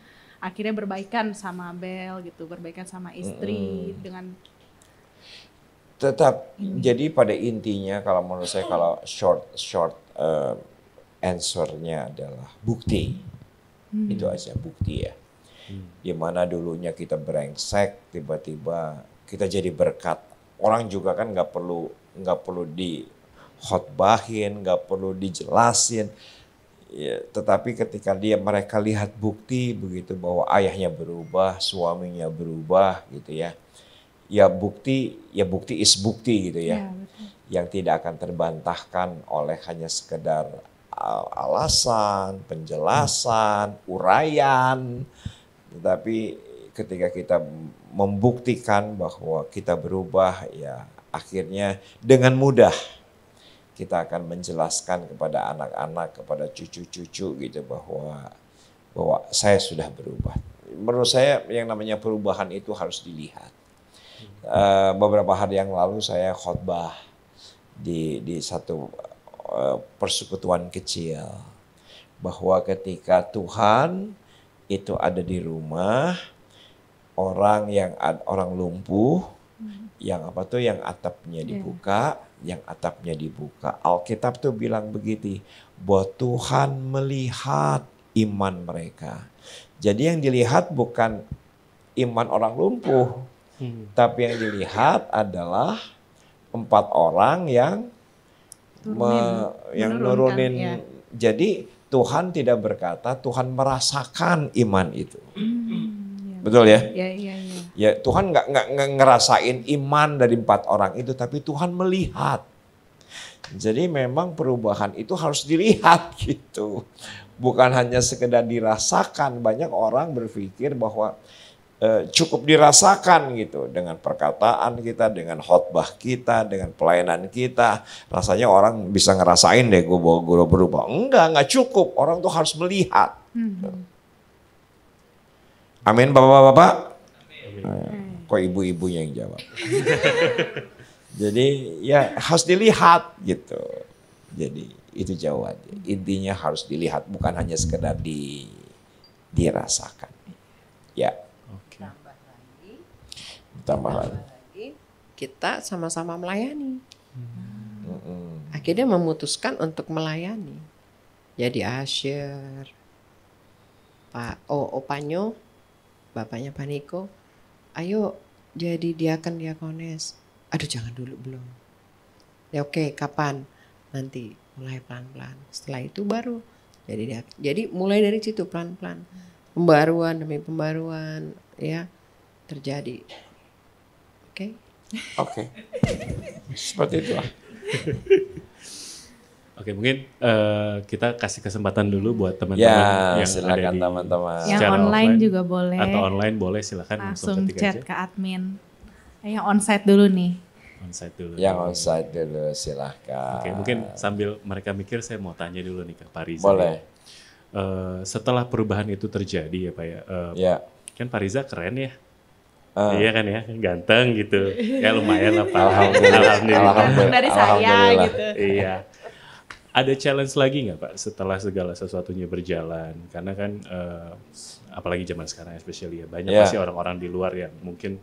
[SPEAKER 2] akhirnya berbaikan sama Bel gitu, berbaikan sama istri hmm. dengan
[SPEAKER 3] tetap hmm. jadi pada intinya kalau menurut saya kalau short short uh, answernya adalah bukti hmm. itu aja bukti ya hmm. dimana dulunya kita brengsek tiba-tiba kita jadi berkat orang juga kan nggak perlu nggak perlu di nggak perlu dijelasin Ya, tetapi ketika dia mereka lihat bukti begitu bahwa ayahnya berubah, suaminya berubah gitu ya. Ya bukti, ya bukti is bukti gitu ya. ya Yang tidak akan terbantahkan oleh hanya sekedar uh, alasan, penjelasan, uraian. Tetapi ketika kita membuktikan bahwa kita berubah ya akhirnya dengan mudah kita akan menjelaskan kepada anak-anak, kepada cucu-cucu gitu bahwa bahwa saya sudah berubah. Menurut saya yang namanya perubahan itu harus dilihat. Hmm. beberapa hari yang lalu saya khotbah di di satu eh, persekutuan kecil bahwa ketika Tuhan itu ada di rumah orang yang orang lumpuh hmm. yang apa tuh yang atapnya iya. dibuka yeah yang atapnya dibuka. Alkitab tuh bilang begitu, bahwa Tuhan melihat iman mereka. Jadi yang dilihat bukan iman orang lumpuh, hmm. tapi yang dilihat adalah empat orang yang
[SPEAKER 5] Turunin, me, yang nurunin. Ya.
[SPEAKER 3] Jadi Tuhan tidak berkata, Tuhan merasakan iman itu. Hmm, iya. Betul ya?
[SPEAKER 5] Ya, ya, ya.
[SPEAKER 3] Ya Tuhan nggak ngerasain iman dari empat orang itu, tapi Tuhan melihat. Jadi memang perubahan itu harus dilihat [laughs] gitu. Bukan hanya sekedar dirasakan. Banyak orang berpikir bahwa eh, cukup dirasakan gitu dengan perkataan kita, dengan khotbah kita, dengan pelayanan kita. Rasanya orang bisa ngerasain deh gue bawa guru berubah. Enggak, enggak cukup. Orang tuh harus melihat. Mm -hmm. Amin Bapak-Bapak. Kok ibu-ibunya yang jawab. [laughs] Jadi ya harus dilihat gitu. Jadi itu jawabannya. Intinya harus dilihat bukan hanya sekedar di dirasakan. Ya.
[SPEAKER 4] Oke. Okay. Tambah lagi. Tambah lagi. Kita sama-sama melayani. Hmm. Akhirnya memutuskan untuk melayani. Jadi Asyir, Pak O Opanyo, bapaknya Paniko, ayo jadi dia diakan diakones. Aduh jangan dulu belum. Ya oke okay, kapan? Nanti mulai pelan-pelan. Setelah itu baru jadi dia. Jadi mulai dari situ pelan-pelan. Pembaruan demi pembaruan ya terjadi. Oke. Okay? Oke. Okay. Seperti itulah. [laughs]
[SPEAKER 1] Oke, mungkin uh, kita kasih kesempatan dulu buat teman-teman ya, yang silakan teman-teman. Yang online online juga boleh. Atau online boleh silakan langsung, chat aja.
[SPEAKER 2] ke admin. Eh, yang onsite dulu nih.
[SPEAKER 1] Onsite dulu. Yang onsite dulu silahkan. Oke, mungkin sambil mereka mikir saya mau tanya dulu nih ke Pak Riza. Boleh. Uh, setelah perubahan itu terjadi ya Pak ya. Uh, ya. Kan Pak keren ya. Uh. Iya kan ya, ganteng gitu. Ya lumayan lah Pak. Alhamdulillah. Alhamdulillah. Dari saya Alhamdulillah. gitu. Iya ada challenge lagi nggak Pak setelah segala sesuatunya berjalan? Karena kan uh, apalagi zaman sekarang especially ya banyak yeah. pasti orang-orang di luar yang mungkin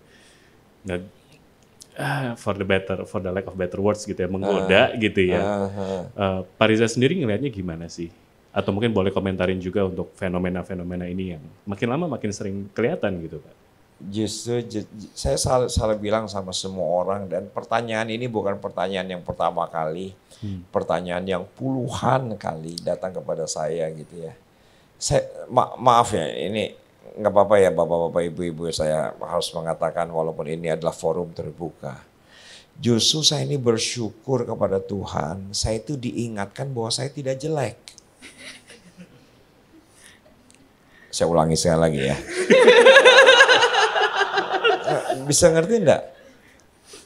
[SPEAKER 1] uh, for the better for the lack of better words gitu ya menggoda uh, gitu ya. Uh, uh. Uh, Pak Riza sendiri ngelihatnya gimana sih? Atau mungkin boleh komentarin juga untuk fenomena-fenomena ini yang makin lama makin sering kelihatan gitu Pak justru saya selalu, selalu bilang sama semua orang dan pertanyaan
[SPEAKER 3] ini bukan pertanyaan yang pertama kali, hmm. pertanyaan yang puluhan kali datang kepada saya gitu ya. Saya ma maaf ya ini nggak apa-apa ya bapak-bapak ibu-ibu saya harus mengatakan walaupun ini adalah forum terbuka. Justru saya ini bersyukur kepada Tuhan, saya itu diingatkan bahwa saya tidak jelek. saya ulangi sekali lagi ya. [laughs] Bisa ngerti enggak?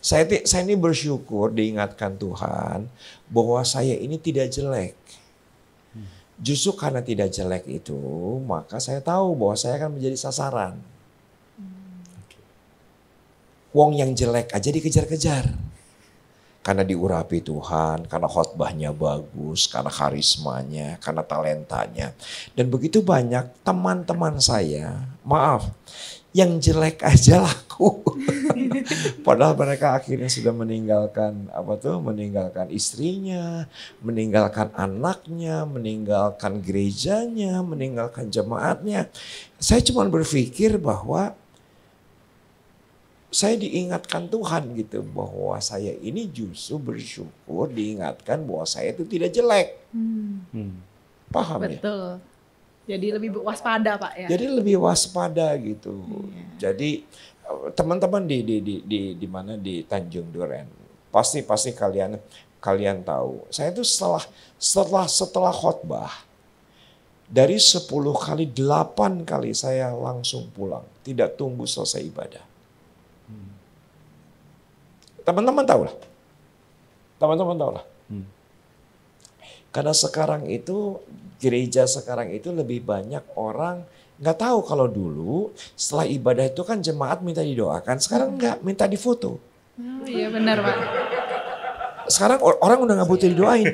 [SPEAKER 3] Saya, saya ini bersyukur diingatkan Tuhan bahwa saya ini tidak jelek. Justru karena tidak jelek itu, maka saya tahu bahwa saya akan menjadi sasaran. Wong yang jelek aja dikejar-kejar. Karena diurapi Tuhan, karena khotbahnya bagus, karena karismanya, karena talentanya. Dan begitu banyak teman-teman saya, maaf, yang jelek aja laku. [laughs] Padahal mereka akhirnya sudah meninggalkan apa tuh? Meninggalkan istrinya, meninggalkan anaknya, meninggalkan gerejanya, meninggalkan jemaatnya. Saya cuma berpikir bahwa saya diingatkan Tuhan gitu bahwa saya ini justru bersyukur diingatkan bahwa saya itu tidak jelek.
[SPEAKER 5] Hmm.
[SPEAKER 3] Paham ya?
[SPEAKER 2] Betul. ya? Jadi lebih waspada pak ya. Jadi lebih
[SPEAKER 3] waspada gitu. Iya. Jadi eh, teman-teman di di di di di mana di Tanjung Duren pasti pasti kalian kalian tahu. Saya itu setelah setelah setelah khotbah dari 10 kali 8 kali saya langsung pulang, tidak tunggu selesai ibadah. Hmm. Teman-teman tahu lah. Teman-teman tahu lah. Karena sekarang itu gereja sekarang itu lebih banyak orang nggak tahu kalau dulu setelah ibadah itu kan jemaat minta didoakan, sekarang hmm. nggak minta difoto.
[SPEAKER 2] Oh, iya benar pak.
[SPEAKER 3] Sekarang orang udah nggak butuh didoain.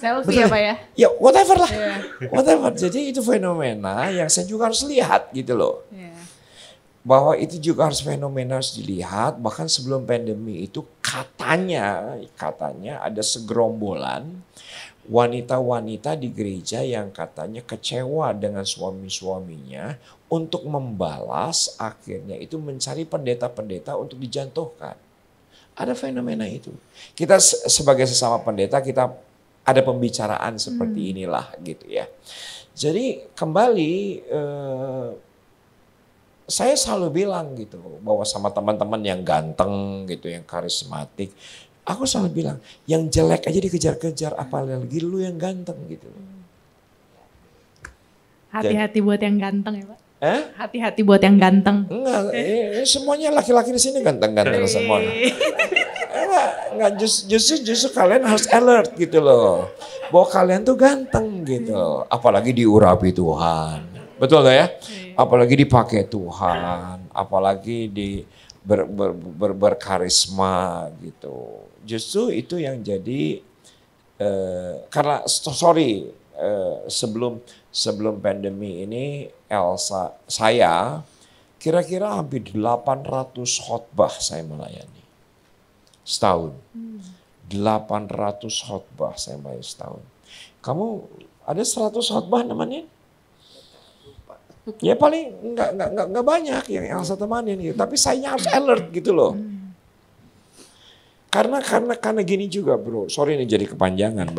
[SPEAKER 2] Selfie Betul. Ya, pak ya?
[SPEAKER 3] Ya whatever lah, yeah. whatever. Jadi itu fenomena yang saya juga harus lihat gitu loh. Iya. Bahwa itu juga harus fenomena harus dilihat. Bahkan sebelum pandemi itu katanya, katanya ada segerombolan wanita-wanita di gereja yang katanya kecewa dengan suami-suaminya untuk membalas akhirnya itu mencari pendeta-pendeta untuk dijantuhkan. Ada fenomena itu. Kita sebagai sesama pendeta kita ada pembicaraan seperti hmm. inilah gitu ya. Jadi kembali eh, saya selalu bilang gitu bahwa sama teman-teman yang ganteng gitu, yang karismatik, Aku selalu bilang, yang jelek aja dikejar-kejar, apalagi lu yang ganteng gitu.
[SPEAKER 2] Hati-hati buat yang ganteng ya Pak. Hati-hati buat yang ganteng. Enggak,
[SPEAKER 3] eh, eh semuanya laki-laki di sini ganteng-ganteng semua. Enggak, enggak just, justru just, kalian harus alert gitu loh. Bahwa kalian tuh ganteng gitu. Apalagi diurapi Tuhan. Betul gak ya? Iya. Apalagi dipakai Tuhan, apalagi di ber, ber, ber, berkarisma gitu justru itu yang jadi uh, karena sorry uh, sebelum sebelum pandemi ini Elsa saya kira-kira hampir 800 khotbah saya melayani setahun. Hmm. 800 khotbah saya melayani setahun. Kamu ada 100 khotbah namanya? Ya paling nggak nggak nggak banyak yang Elsa temanin gitu. Tapi saya harus alert gitu loh. Hmm karena karena karena gini juga bro, sorry ini jadi kepanjangan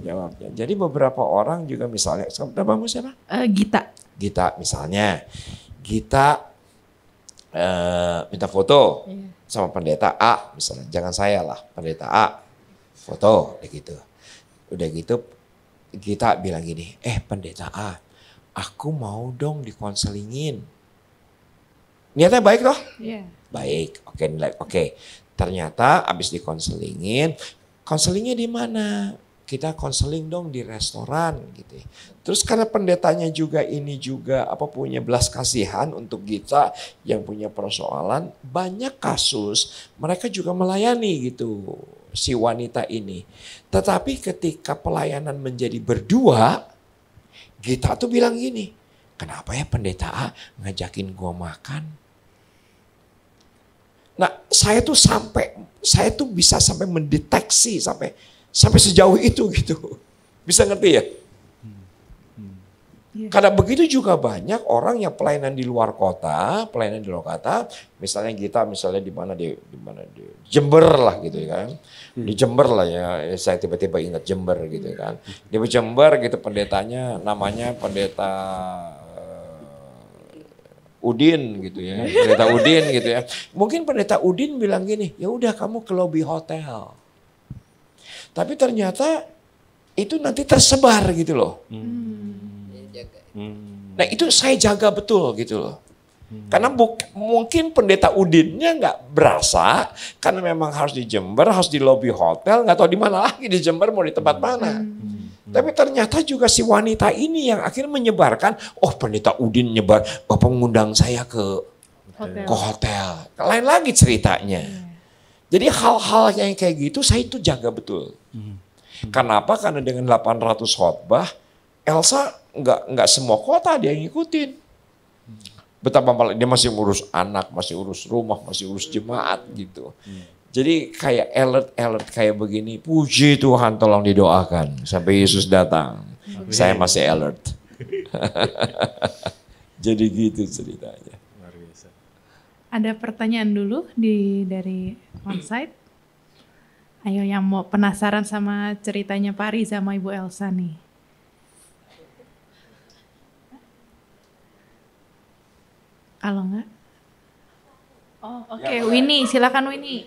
[SPEAKER 3] jawabnya. Jadi beberapa orang juga misalnya, namamu siapa? Uh, Gita. Gita misalnya, Gita uh, minta foto yeah. sama pendeta A misalnya, jangan saya lah pendeta A foto, udah gitu, udah gitu Gita bilang gini, eh pendeta A, aku mau dong dikonselingin. Niatnya baik loh. Yeah. Baik, oke, okay, oke. Okay Ternyata abis dikonselingin, konselingnya di mana? Kita konseling dong di restoran gitu. Ya. Terus karena pendetanya juga ini juga apa punya belas kasihan untuk kita yang punya persoalan, banyak kasus mereka juga melayani gitu si wanita ini. Tetapi ketika pelayanan menjadi berdua, kita tuh bilang gini, kenapa ya pendeta A ngajakin gua makan? Nah, saya tuh sampai saya tuh bisa sampai mendeteksi sampai sampai sejauh itu gitu. Bisa ngerti ya? Iya. Karena begitu juga banyak orang yang pelayanan di luar kota, pelayanan di luar kota, misalnya kita misalnya di mana di di mana di Jember lah gitu ya kan. Hmm. Di Jember lah ya, ya, saya tiba-tiba ingat Jember gitu kan. Di Jember gitu pendetanya namanya pendeta Udin gitu ya, pendeta Udin gitu ya. Mungkin pendeta Udin bilang gini, ya udah kamu ke lobby hotel. Tapi ternyata itu nanti tersebar gitu loh.
[SPEAKER 5] Hmm.
[SPEAKER 3] Nah itu saya jaga betul gitu loh. Karena buk, mungkin pendeta Udinnya nggak berasa, karena memang harus di Jember, harus di lobby hotel, nggak tahu di mana lagi di Jember mau di tempat hmm. mana. Hmm. Tapi ternyata juga si wanita ini yang akhirnya menyebarkan, oh pendeta Udin nyebar, bapak eh, mengundang saya ke hotel. ke hotel. Lain lagi ceritanya. Iya. Jadi hal-hal yang kayak gitu saya itu jaga betul. Hmm. Kenapa? Karena dengan 800 khotbah, Elsa nggak nggak semua kota dia ngikutin. Hmm. Betapa malah dia masih urus anak, masih urus rumah, masih urus jemaat gitu. Hmm. Jadi kayak alert-alert kayak begini, puji Tuhan tolong didoakan sampai Yesus datang. Amin. Saya masih alert.
[SPEAKER 1] [laughs] Jadi gitu ceritanya.
[SPEAKER 2] Ada pertanyaan dulu di dari onsite. Ayo yang mau penasaran sama ceritanya Pak Riza sama Ibu Elsa nih. Kalau enggak?
[SPEAKER 5] Oh, oke, okay. Ya, Winnie, silakan Winnie.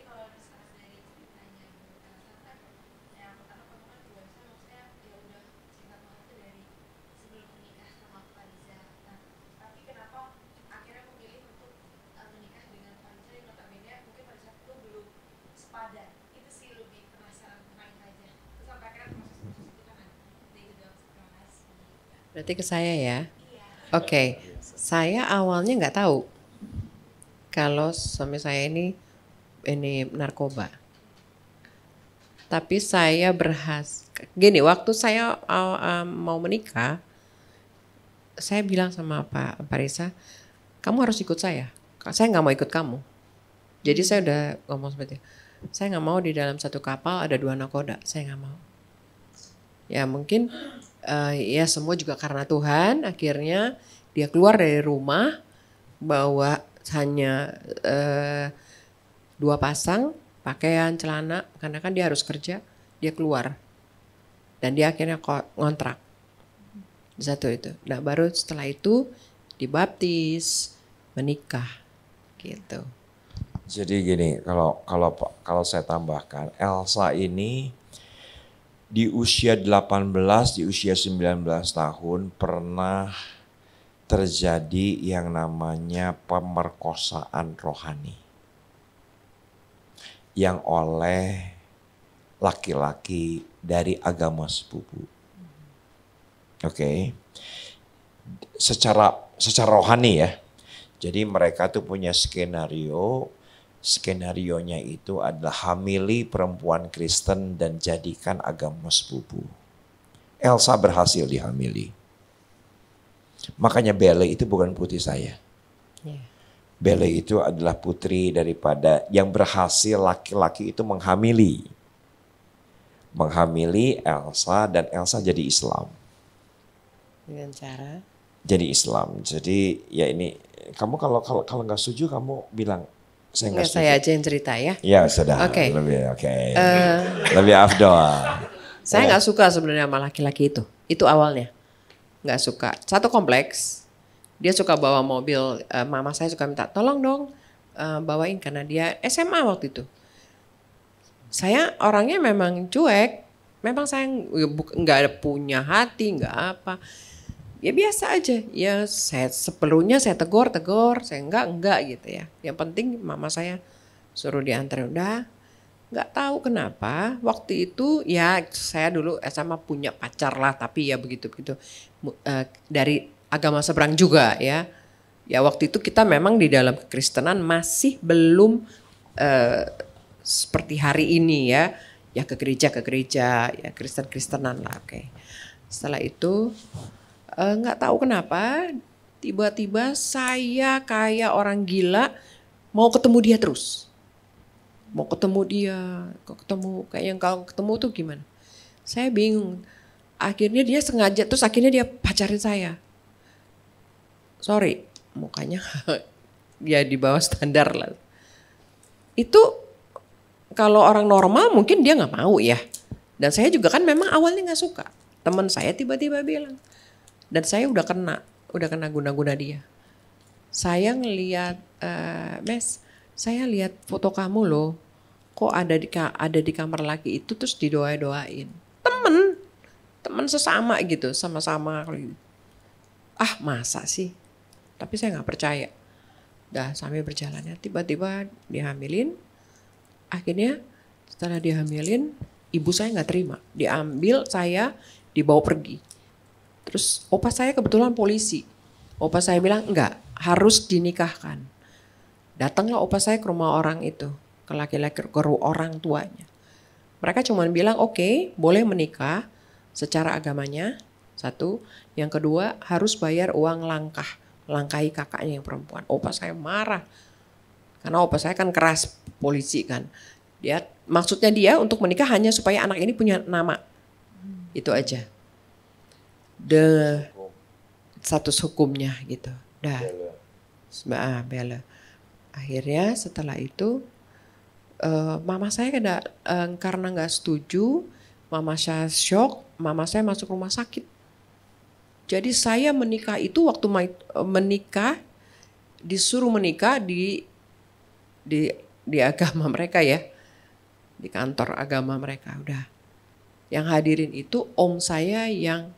[SPEAKER 4] Berarti ke saya ya. Oke, okay. saya awalnya nggak tahu kalau suami saya ini ini narkoba. Tapi saya berhas gini waktu saya uh, uh, mau menikah, saya bilang sama Pak Parisa, kamu harus ikut saya. Saya nggak mau ikut kamu. Jadi saya udah ngomong seperti itu. Saya nggak mau di dalam satu kapal ada dua nakoda. Saya nggak mau. Ya mungkin uh, ya semua juga karena Tuhan akhirnya dia keluar dari rumah bawa hanya uh, dua pasang pakaian celana karena kan dia harus kerja dia keluar dan dia akhirnya ngontrak satu itu nah baru setelah itu dibaptis menikah gitu
[SPEAKER 3] jadi gini kalau kalau kalau saya tambahkan Elsa ini di usia 18, di usia 19 tahun pernah terjadi yang namanya pemerkosaan rohani. Yang oleh laki-laki dari agama sepupu. Oke. Okay. Secara secara rohani ya. Jadi mereka tuh punya skenario skenarionya itu adalah hamili perempuan Kristen dan jadikan agama sepupu. Elsa berhasil dihamili. Makanya Belle itu bukan putri saya. Yeah. Belle itu adalah putri daripada yang berhasil laki-laki itu menghamili. Menghamili Elsa dan Elsa jadi Islam.
[SPEAKER 4] Dengan cara?
[SPEAKER 3] Jadi Islam. Jadi ya ini kamu kalau kalau kalau nggak setuju kamu bilang saya Enggak, ya, saya
[SPEAKER 4] aja yang cerita ya. ya sudah. Oke. Okay.
[SPEAKER 3] Lebih oke. Okay. Uh, eh. Lebih afdol.
[SPEAKER 4] Saya ya. nggak suka sebenarnya sama laki-laki itu. Itu awalnya. Nggak suka. Satu kompleks. Dia suka bawa mobil. Uh, mama saya suka minta tolong dong uh, bawain karena dia SMA waktu itu. Saya orangnya memang cuek. Memang saya nggak punya hati, nggak apa ya biasa aja ya saya sepelunya saya tegur tegur saya enggak enggak gitu ya yang penting mama saya suruh diantar udah nggak tahu kenapa waktu itu ya saya dulu sama punya pacar lah tapi ya begitu begitu eh, dari agama seberang juga ya ya waktu itu kita memang di dalam kekristenan masih belum eh, seperti hari ini ya ya ke gereja ke gereja ya Kristen Kristenan lah oke okay. setelah itu Eh, nggak uh, tahu kenapa tiba-tiba saya kayak orang gila mau ketemu dia terus. Mau ketemu dia, kok ketemu kayak yang kalau ketemu tuh gimana? Saya bingung. Akhirnya dia sengaja terus akhirnya dia pacarin saya. Sorry, mukanya [laughs] ya di bawah standar lah. Itu kalau orang normal mungkin dia nggak mau ya. Dan saya juga kan memang awalnya nggak suka. Teman saya tiba-tiba bilang, dan saya udah kena udah kena guna-guna dia saya ngelihat uh, eh, mes saya lihat foto kamu loh kok ada di ada di kamar lagi itu terus didoain doain temen temen sesama gitu sama-sama ah masa sih tapi saya nggak percaya dah sambil berjalannya tiba-tiba dihamilin akhirnya setelah dihamilin ibu saya nggak terima diambil saya dibawa pergi Terus opa saya kebetulan polisi. Opa saya bilang enggak, harus dinikahkan. Datanglah opa saya ke rumah orang itu, ke laki-laki ke orang tuanya. Mereka cuma bilang oke, okay, boleh menikah secara agamanya satu. Yang kedua harus bayar uang langkah, langkahi kakaknya yang perempuan. Opa saya marah karena opa saya kan keras polisi kan. Dia maksudnya dia untuk menikah hanya supaya anak ini punya nama. Itu aja the status hukumnya gitu. Dah. Ah, bela. Akhirnya setelah itu uh, mama saya kena, uh, karena nggak setuju, mama saya shock, mama saya masuk rumah sakit. Jadi saya menikah itu waktu eh, menikah disuruh menikah di di di agama mereka ya. Di kantor agama mereka udah. Yang hadirin itu om saya yang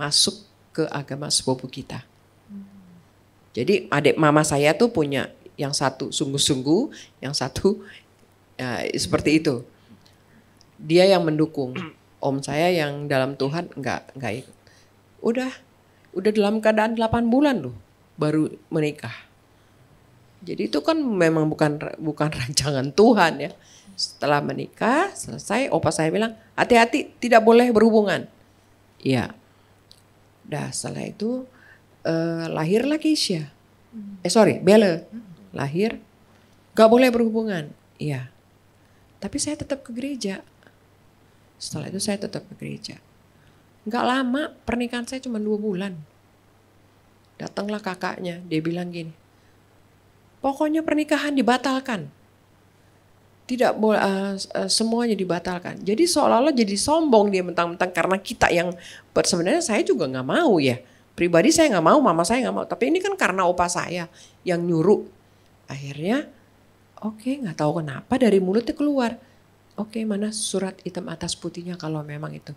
[SPEAKER 4] masuk ke agama sepupu kita. Jadi adik mama saya tuh punya yang satu sungguh-sungguh, yang satu ya, seperti itu. Dia yang mendukung. Om saya yang dalam Tuhan enggak enggak. ikut. Udah, udah dalam keadaan 8 bulan loh baru menikah. Jadi itu kan memang bukan bukan [laughs] rancangan Tuhan ya. Setelah menikah selesai, opa saya bilang hati-hati tidak boleh berhubungan. Iya, Dah setelah itu eh, lahirlah Keisha. Eh sorry, Bella. Lahir. Gak boleh berhubungan. Iya. Tapi saya tetap ke gereja. Setelah itu saya tetap ke gereja. Gak lama pernikahan saya cuma dua bulan. Datanglah kakaknya. Dia bilang gini. Pokoknya pernikahan dibatalkan tidak boleh uh, uh, semuanya dibatalkan. Jadi seolah-olah jadi sombong dia mentang-mentang karena kita yang sebenarnya saya juga nggak mau ya. Pribadi saya nggak mau, mama saya nggak mau. Tapi ini kan karena opa saya yang nyuruh. Akhirnya oke okay, nggak tahu kenapa dari mulutnya keluar. Oke okay, mana surat hitam atas putihnya kalau memang itu.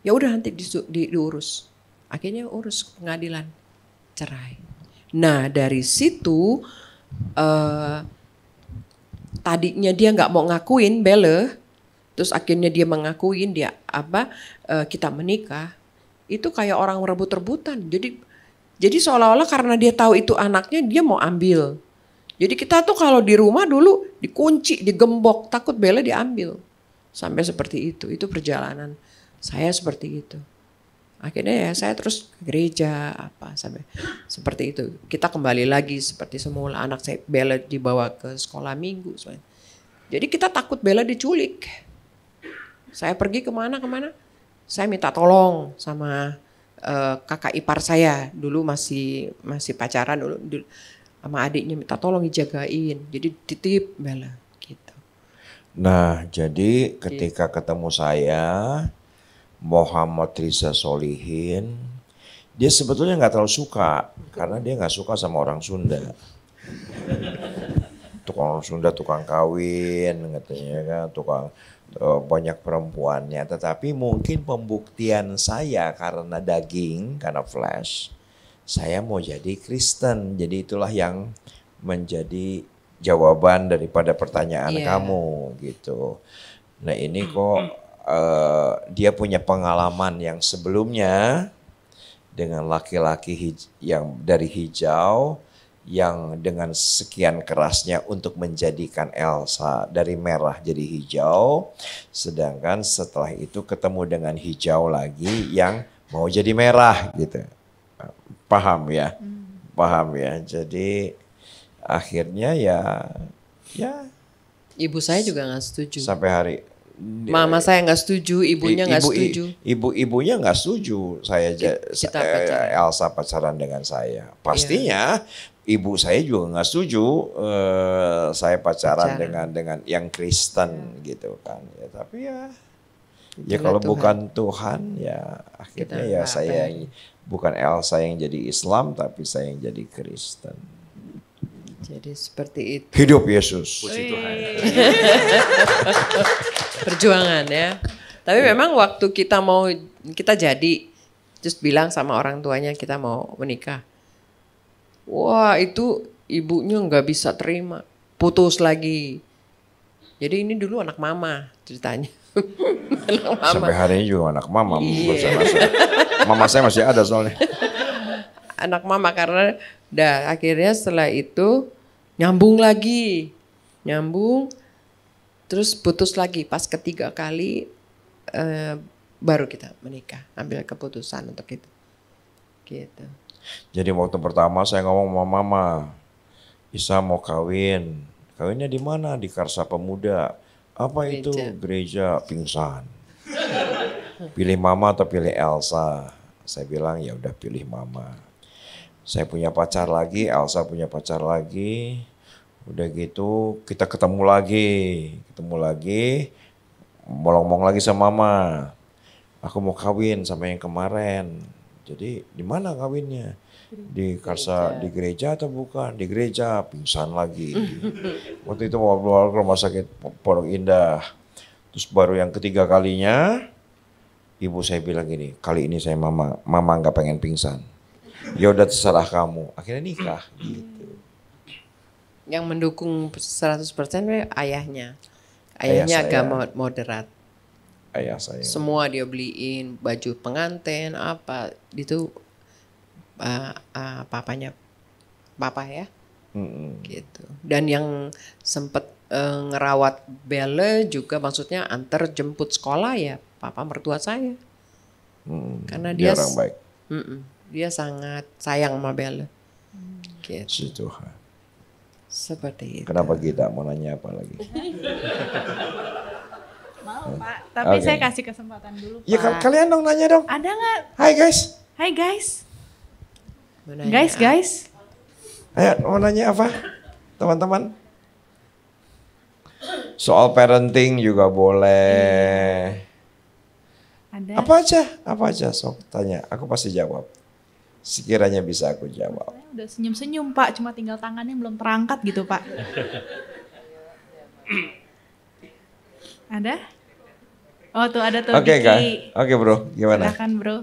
[SPEAKER 4] Ya udah nanti di, di, diurus. Akhirnya urus pengadilan cerai. Nah dari situ uh, tadinya dia nggak mau ngakuin Belle, terus akhirnya dia mengakuin dia apa uh, kita menikah, itu kayak orang rebut-rebutan. Jadi jadi seolah-olah karena dia tahu itu anaknya dia mau ambil. Jadi kita tuh kalau di rumah dulu dikunci, digembok, takut Bella diambil. Sampai seperti itu, itu perjalanan saya seperti itu akhirnya ya saya terus ke gereja apa sampai seperti itu kita kembali lagi seperti semula anak saya Bella dibawa ke sekolah minggu soalnya. jadi kita takut Bella diculik saya pergi kemana kemana saya minta tolong sama uh, kakak ipar saya dulu masih masih pacaran dulu, dulu sama adiknya minta tolong dijagain jadi titip Bella gitu
[SPEAKER 3] nah jadi ketika ketemu saya Muhammad Riza Solihin, dia sebetulnya nggak terlalu suka karena dia nggak suka sama orang Sunda. Tukang Sunda tukang kawin, katanya kan, tukang eh, banyak perempuannya. Tetapi mungkin pembuktian saya karena daging, karena flash, saya mau jadi Kristen. Jadi itulah yang menjadi jawaban daripada pertanyaan yeah. kamu gitu. Nah ini kok Eh, dia punya pengalaman yang sebelumnya dengan laki-laki yang dari hijau yang dengan sekian kerasnya untuk menjadikan Elsa dari merah jadi hijau sedangkan setelah itu ketemu dengan hijau lagi yang mau jadi merah gitu paham ya hmm. paham ya jadi akhirnya ya
[SPEAKER 4] ya ibu saya juga nggak setuju sampai hari Mama saya nggak setuju, ibunya nggak ibu, setuju.
[SPEAKER 3] Ibu ibunya nggak setuju saya Cita eh, pacaran. Elsa pacaran dengan saya. Pastinya yeah. ibu saya juga nggak setuju uh, saya pacaran, pacaran dengan dengan yang Kristen yeah. gitu kan. Ya tapi
[SPEAKER 5] ya, ya Itulah ya kalau Tuhan. bukan Tuhan ya
[SPEAKER 3] akhirnya Kita ya saya yang, bukan Elsa yang jadi Islam tapi saya yang jadi Kristen.
[SPEAKER 4] Jadi seperti itu. Hidup Yesus. Puji Tuhan. [laughs] Perjuangan ya. Tapi ya. memang waktu kita mau kita jadi just bilang sama orang tuanya kita mau menikah. Wah, itu ibunya nggak bisa terima. Putus lagi. Jadi ini dulu anak mama ceritanya. [laughs] anak
[SPEAKER 3] mama. Sampai hari ini juga anak mama. Iya. Mama saya masih ada soalnya.
[SPEAKER 4] [laughs] anak mama karena Dah akhirnya setelah itu nyambung lagi, nyambung, terus putus lagi. Pas ketiga kali eh, baru kita menikah, ambil keputusan untuk itu. Gitu.
[SPEAKER 3] Jadi waktu pertama saya ngomong sama mama, Isa mau kawin. Kawinnya di mana? Di Karsa Pemuda. Apa gereja. itu? Gereja Pingsan.
[SPEAKER 5] [laughs]
[SPEAKER 3] Pilih mama atau pilih Elsa? Saya bilang ya udah pilih mama saya punya pacar lagi, Elsa punya pacar lagi. Udah gitu kita ketemu lagi, ketemu lagi, molong-molong lagi sama mama. Aku mau kawin sama yang kemarin. Jadi di mana kawinnya? Di karsa di gereja atau bukan? Di gereja, pingsan lagi. [laughs] Waktu itu mau keluar ke rumah sakit Pondok Indah. Terus baru yang ketiga kalinya, ibu saya bilang gini, kali ini saya mama, mama nggak pengen pingsan ya udah terserah kamu akhirnya nikah gitu
[SPEAKER 4] yang mendukung 100% ayahnya ayahnya
[SPEAKER 6] ayah agak saya,
[SPEAKER 4] moderat ayah saya semua dia beliin baju pengantin apa itu uh, uh, papanya papa ya hmm gitu dan yang sempet uh, ngerawat Belle juga maksudnya antar jemput sekolah ya papa mertua saya mm, karena dia, dia orang baik
[SPEAKER 5] mm
[SPEAKER 3] -mm
[SPEAKER 4] dia sangat sayang sama Bella. Hmm. Gitu. Si Tuhan. Seperti
[SPEAKER 3] itu. Kenapa kita mau nanya apa lagi? [laughs]
[SPEAKER 5] Mau
[SPEAKER 2] Pak, tapi okay. saya kasih kesempatan dulu ya, Pak. Ya kalian dong nanya dong. Ada
[SPEAKER 3] nggak? Hai guys. Hai guys. Menanya guys guys. Ayo mau nanya apa teman-teman? Soal parenting juga boleh. Iya. Ada. Apa aja, apa aja sok tanya. Aku pasti jawab sekiranya bisa aku jawab.
[SPEAKER 2] Udah senyum-senyum Pak, cuma tinggal tangannya belum terangkat gitu Pak. ada? Oh tuh ada tuh. Oke okay,
[SPEAKER 3] Oke okay, bro, gimana? Silakan bro.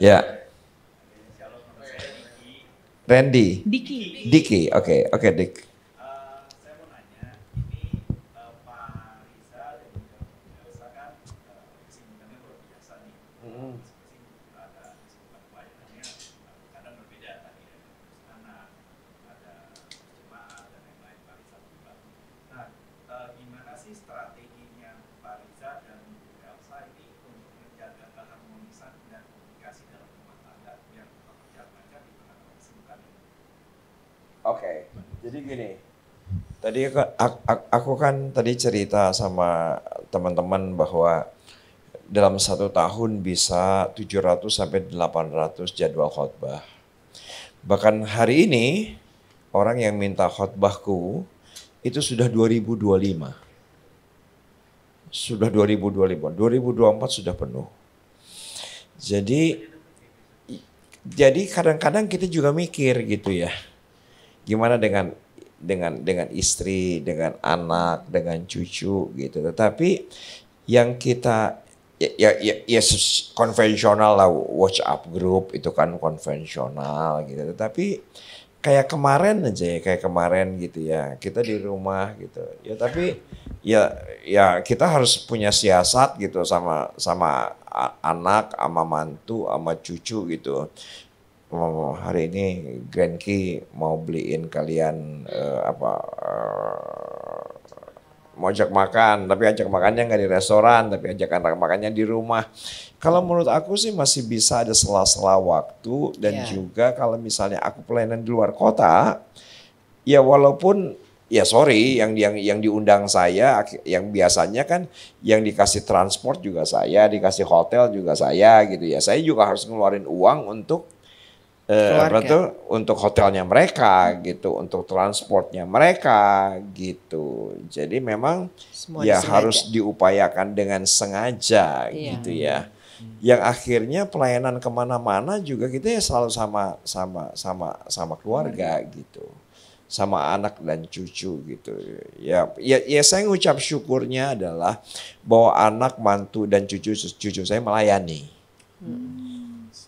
[SPEAKER 3] Ya. Randy. Diki. Diki, oke, okay. oke okay, Dik. gini. Tadi aku kan tadi cerita sama teman-teman bahwa dalam satu tahun bisa 700 sampai 800 jadwal khotbah. Bahkan hari ini orang yang minta khotbahku itu sudah 2025 sudah 2025, 2024 sudah penuh. Jadi jadi kadang-kadang kita juga mikir gitu ya. Gimana dengan dengan dengan istri, dengan anak, dengan cucu gitu. Tetapi yang kita ya ya ya, ya konvensional lah WhatsApp group itu kan konvensional gitu. Tetapi kayak kemarin aja ya, kayak kemarin gitu ya. Kita di rumah gitu. Ya tapi ya ya kita harus punya siasat gitu sama sama anak, sama mantu, sama cucu gitu oh, hari ini Genki mau beliin kalian uh, apa uh, mau ajak makan, tapi ajak makannya nggak di restoran, tapi ajak anak makannya di rumah. Kalau menurut aku sih masih bisa ada sela-sela waktu dan yeah. juga kalau misalnya aku pelayanan di luar kota, ya walaupun ya sorry yang yang yang diundang saya yang biasanya kan yang dikasih transport juga saya dikasih hotel juga saya gitu ya saya juga harus ngeluarin uang untuk eh, apa tuh untuk hotelnya mereka gitu, untuk transportnya mereka gitu. Jadi memang
[SPEAKER 5] Semua ya harus
[SPEAKER 3] diupayakan dengan sengaja iya. gitu ya. Yang akhirnya pelayanan kemana-mana juga kita ya selalu sama sama sama sama keluarga hmm. gitu sama anak dan cucu gitu. Ya, ya, ya saya mengucap syukurnya adalah bahwa anak, mantu dan cucu cucu saya melayani. Hmm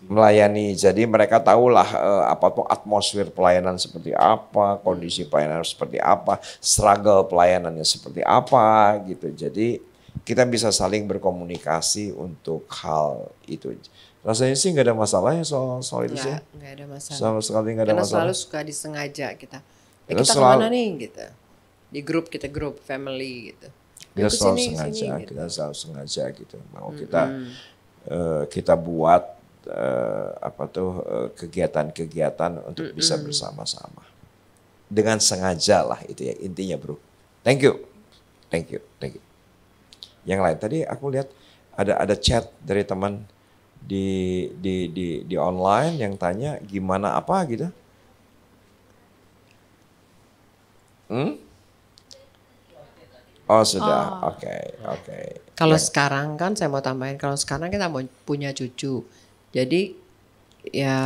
[SPEAKER 3] melayani. Jadi mereka tahulah eh, apa tuh atmosfer pelayanan seperti apa, kondisi hmm. pelayanan seperti apa, struggle pelayanannya seperti apa gitu. Jadi kita bisa saling berkomunikasi untuk hal itu. Rasanya sih nggak ada masalah ya soal soal itu sih.
[SPEAKER 4] Nggak ada masalah. Sama sekali nggak ada Karena masalah. Karena selalu suka disengaja kita. Ya, kita selalu, kemana nih gitu. Di grup kita grup family gitu. Kita gitu selalu sengaja, kita gitu.
[SPEAKER 3] selalu sengaja gitu. Mau mm -hmm. kita uh, eh, kita buat uh, apa tuh eh, kegiatan-kegiatan untuk mm -hmm. bisa bersama-sama dengan sengaja lah itu ya intinya bro thank you thank you thank you yang lain tadi aku lihat ada ada chat dari teman di di di di online yang tanya gimana apa gitu hmm oh sudah oke oh. oke okay, okay.
[SPEAKER 4] kalau ya. sekarang kan saya mau tambahin kalau sekarang kita mau punya cucu jadi ya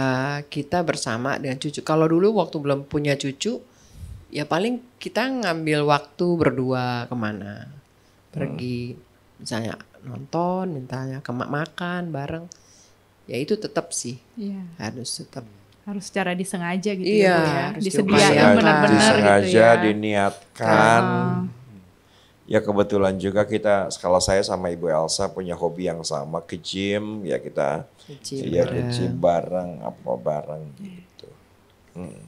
[SPEAKER 4] kita bersama dengan cucu. Kalau dulu waktu belum punya cucu, ya paling kita ngambil waktu berdua kemana, pergi, hmm. misalnya nonton, mintanya ke makan bareng. Ya itu tetap sih, yeah. harus tetap
[SPEAKER 2] harus secara disengaja
[SPEAKER 4] gitu ya, iya, ya, disediakan benar-benar gitu ya. Disengaja diniatkan.
[SPEAKER 3] Uh, Ya kebetulan juga kita kalau saya sama Ibu Elsa punya hobi yang sama ke gym ya kita gym ya ke gym bareng apa bareng
[SPEAKER 5] gitu.
[SPEAKER 4] Hmm.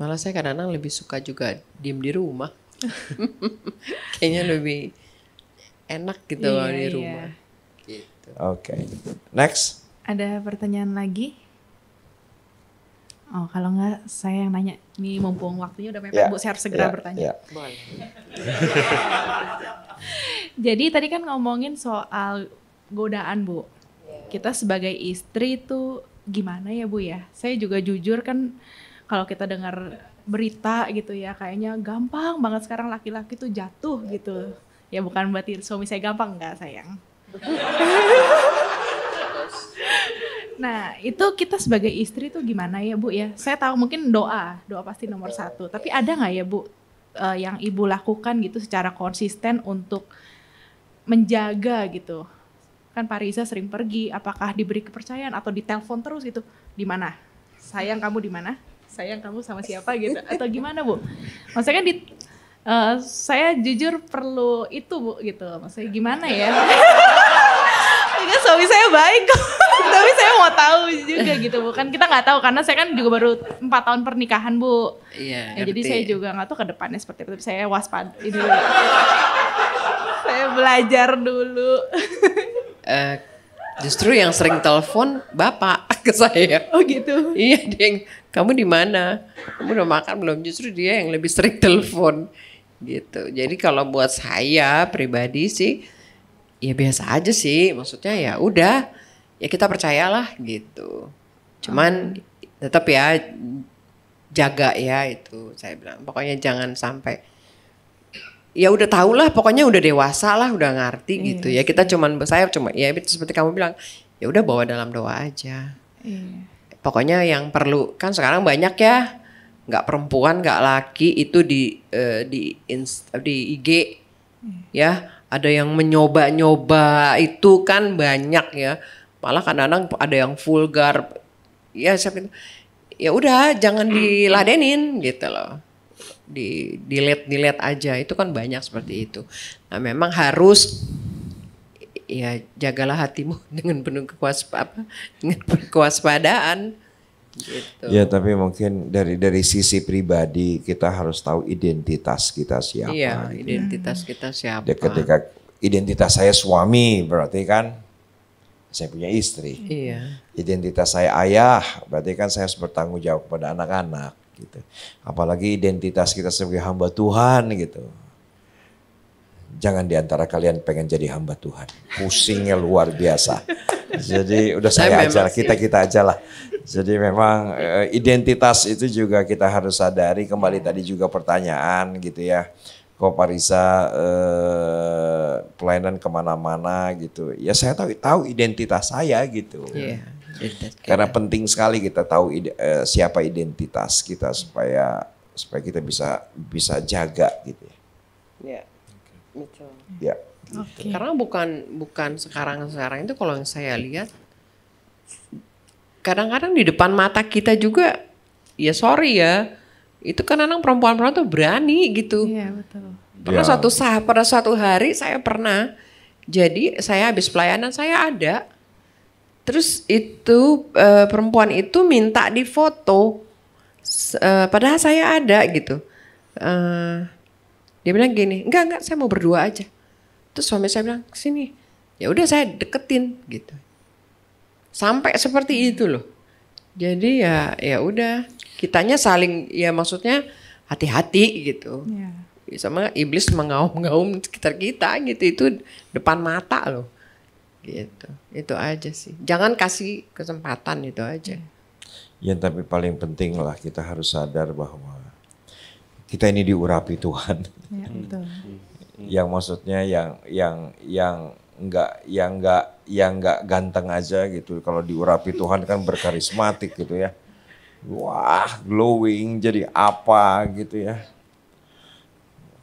[SPEAKER 4] Malah saya kadang-kadang lebih suka juga diem di rumah. [laughs] Kayaknya lebih enak gitu yeah, di iya. rumah. Yeah.
[SPEAKER 3] Gitu. Oke. Okay. Next.
[SPEAKER 2] Ada pertanyaan lagi? Oh, kalau enggak saya yang nanya. Ini mumpung waktunya udah mepet, yeah. Bu, saya harus segera yeah. bertanya. Yeah. [laughs] Jadi tadi kan ngomongin soal godaan, Bu. Kita sebagai istri tuh gimana ya, Bu ya? Saya juga jujur kan kalau kita dengar berita gitu ya, kayaknya gampang banget sekarang laki-laki tuh jatuh gitu. Ya bukan berarti suami saya gampang enggak, sayang. [laughs] Nah, itu kita sebagai istri tuh gimana ya, Bu ya? Saya tahu mungkin doa, doa pasti nomor satu. Tapi ada nggak ya, Bu, uh, yang Ibu lakukan gitu secara konsisten untuk menjaga gitu? Kan Pak Riza sering pergi, apakah diberi kepercayaan atau ditelepon terus gitu? Di mana? Sayang kamu di mana? Sayang kamu sama siapa gitu? Atau gimana, Bu? Maksudnya kan di Uh, saya jujur perlu itu bu gitu, maksudnya gimana ya? [laughs] enggak suami saya baik [laughs] tapi saya mau tahu juga gitu bukan kita nggak tahu karena saya kan juga baru empat tahun pernikahan bu
[SPEAKER 5] iya ya, jadi saya juga
[SPEAKER 2] nggak tahu ke depannya seperti itu saya waspada ini [laughs] saya belajar dulu
[SPEAKER 4] uh, [laughs] justru yang sering telepon bapak ke saya oh gitu iya dia kamu di mana kamu udah makan belum justru dia yang lebih sering telepon gitu jadi kalau buat saya pribadi sih ya biasa aja sih maksudnya ya udah ya kita percayalah gitu cuman oh. tetap ya jaga ya itu saya bilang pokoknya jangan sampai ya udah tau lah pokoknya udah dewasa lah udah ngerti iya, gitu ya kita cuman saya cuma ya seperti kamu bilang ya udah bawa dalam doa aja iya. pokoknya yang perlu kan sekarang banyak ya nggak perempuan nggak laki itu di uh, di inst, di IG iya. ya ada yang menyoba-nyoba itu kan banyak ya malah kadang-kadang ada yang vulgar ya saya ya udah jangan diladenin gitu loh di dilet dilet aja itu kan banyak seperti itu nah memang harus ya jagalah hatimu [laughs] dengan penuh kekuasaan dengan kewaspadaan Gitu. Ya
[SPEAKER 3] tapi mungkin dari dari sisi pribadi kita harus tahu identitas kita siapa. Iya, gitu. identitas
[SPEAKER 4] kita siapa. Ya, ketika
[SPEAKER 3] identitas saya suami berarti kan saya punya istri. Iya. Identitas saya ayah berarti kan saya harus bertanggung jawab kepada anak-anak gitu. Apalagi identitas kita sebagai hamba Tuhan gitu. Jangan diantara kalian pengen jadi hamba Tuhan. Pusingnya luar biasa. Jadi udah saya, aja kita-kita aja lah. Jadi memang eh, identitas itu juga kita harus sadari. Kembali tadi juga pertanyaan gitu ya. Kok Parisa eh, pelayanan kemana-mana gitu. Ya saya tahu, tahu identitas saya gitu. Yeah. Iya, Karena penting sekali kita tahu ide, eh, siapa identitas kita supaya supaya kita bisa bisa jaga gitu ya.
[SPEAKER 4] Yeah. Betul. Gitu. Ya. Okay. Karena bukan bukan sekarang sekarang itu kalau yang saya lihat kadang-kadang di depan mata kita juga ya sorry ya itu kan anak perempuan-perempuan tuh berani gitu. Iya betul.
[SPEAKER 6] Ya. Pernah ya. suatu
[SPEAKER 4] sah pada suatu hari saya pernah jadi saya habis pelayanan saya ada terus itu e, perempuan itu minta difoto e, eh, padahal saya ada gitu. E, dia bilang gini, enggak enggak saya mau berdua aja. Terus suami saya bilang sini, ya udah saya deketin gitu. Sampai seperti itu loh. Jadi ya ya udah kitanya saling ya maksudnya hati-hati gitu. Yeah. Ya sama iblis mengaum-ngaum sekitar kita gitu itu depan mata loh. Gitu. Itu aja sih. Jangan kasih kesempatan itu aja. Iya.
[SPEAKER 3] Ya tapi paling penting lah kita harus sadar bahwa kita ini diurapi Tuhan. Ya, betul. [laughs] yang maksudnya yang yang yang enggak yang enggak yang enggak ganteng aja gitu. Kalau diurapi Tuhan kan berkarismatik gitu ya. Wah, glowing jadi apa gitu ya.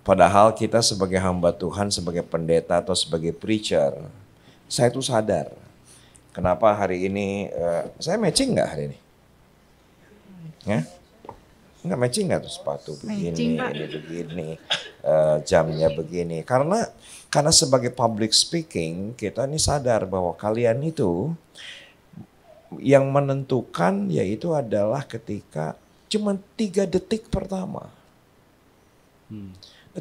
[SPEAKER 3] Padahal kita sebagai hamba Tuhan, sebagai pendeta atau sebagai preacher, saya tuh sadar. Kenapa hari ini uh, saya matching nggak hari ini? Ya? nggak matching nggak tuh sepatu begini, matching, ini begini, uh, jamnya begini. Karena karena sebagai public speaking kita ini sadar bahwa kalian itu yang menentukan yaitu adalah ketika cuma tiga detik pertama. Hmm.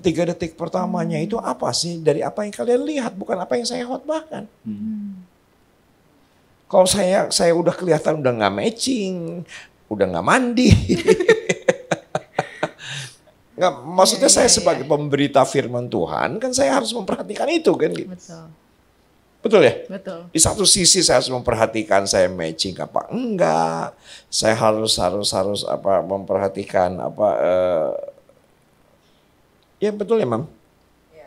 [SPEAKER 3] Tiga detik pertamanya hmm. itu apa sih dari apa yang kalian lihat bukan apa yang saya khotbahkan. Hmm. Kalau saya saya udah kelihatan udah nggak matching, udah nggak mandi. [laughs] Nggak, maksudnya ya, saya ya, sebagai iya. pemberita firman Tuhan kan saya harus memperhatikan itu kan gitu. Betul. Betul ya? Betul. Di satu sisi saya harus memperhatikan saya matching apa enggak. Saya harus harus harus apa memperhatikan apa uh, Ya betul ya, Mam. Ya.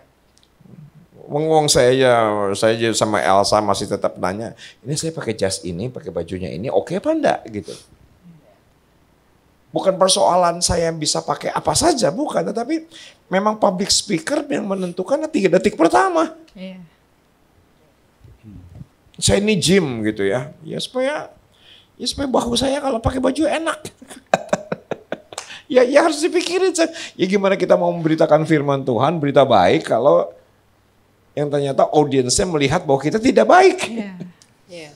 [SPEAKER 3] Wong-wong saya ya, saya sama Elsa masih tetap nanya, ini saya pakai jas ini, pakai bajunya ini, oke okay apa enggak gitu bukan persoalan saya bisa pakai apa saja, bukan. Tetapi memang public speaker yang menentukan tiga detik pertama. Yeah. Saya ini gym gitu ya, ya supaya ya supaya bahu saya kalau pakai baju enak. [laughs] ya, ya harus dipikirin. Ya gimana kita mau memberitakan firman Tuhan, berita baik kalau yang ternyata audiensnya melihat bahwa kita tidak baik. Yeah. Yeah.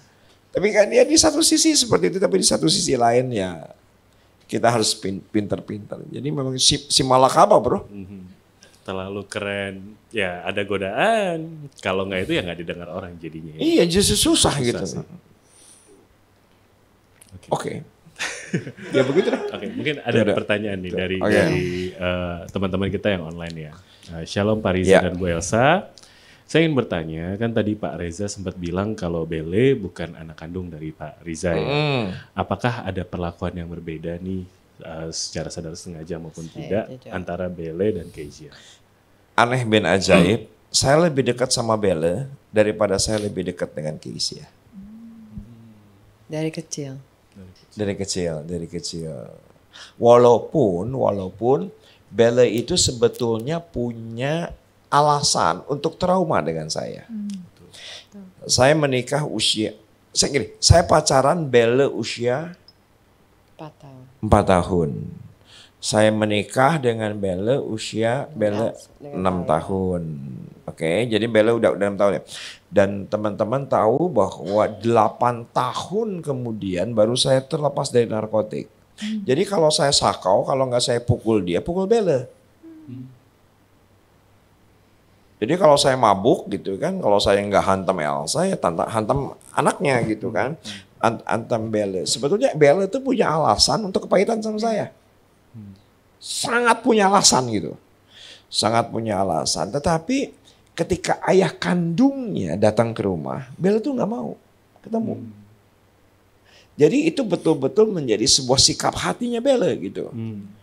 [SPEAKER 3] Tapi kan ya di satu sisi seperti itu, tapi di satu sisi lain ya kita harus pinter-pinter. Jadi memang si, si malakama bro. Mhm.
[SPEAKER 1] Terlalu keren. Ya ada godaan. Kalau nggak itu ya nggak didengar orang jadinya. Iya justru susah, susah gitu. Oke. Okay. [laughs] Okay. ya begitu Oke, mungkin ada Tidak. pertanyaan nih Tidak. dari okay. Eh, teman-teman uh, kita yang online ya. Uh, Shalom Riza yeah. dan Bu Elsa. Saya ingin bertanya, kan tadi Pak Reza sempat bilang kalau Bele bukan anak kandung dari Pak Riza ya. Mm. Apakah ada perlakuan yang berbeda nih uh, secara sadar sengaja maupun saya tidak jujur. antara Bele dan Kezia?
[SPEAKER 3] Aneh ben ajaib, mm. saya lebih dekat sama Bele daripada saya lebih dekat dengan Kezia.
[SPEAKER 4] Dari kecil.
[SPEAKER 3] Dari kecil, dari kecil. Walaupun, walaupun Bele itu sebetulnya punya alasan untuk trauma dengan saya. Hmm. Saya menikah usia, saya gini, saya pacaran bela usia 4 tahun. 4 tahun. Saya menikah dengan Bella usia Bella enam tahun. Oke, jadi Bella udah enam tahun ya. Dan teman-teman tahu bahwa delapan tahun kemudian baru saya terlepas dari narkotik. Hmm. Jadi kalau saya sakau, kalau nggak saya pukul dia, pukul Bella. Hmm. Jadi kalau saya mabuk gitu kan, kalau saya nggak hantam Elsa ya tanta, hantam anaknya gitu hmm. kan, hantam Bella. Sebetulnya Bella itu punya alasan untuk kepahitan sama saya, hmm. sangat punya alasan gitu, sangat punya alasan. Tetapi ketika ayah kandungnya datang ke rumah, Bella tuh nggak mau ketemu. Hmm. Jadi itu betul-betul menjadi sebuah sikap hatinya Bella gitu. Hmm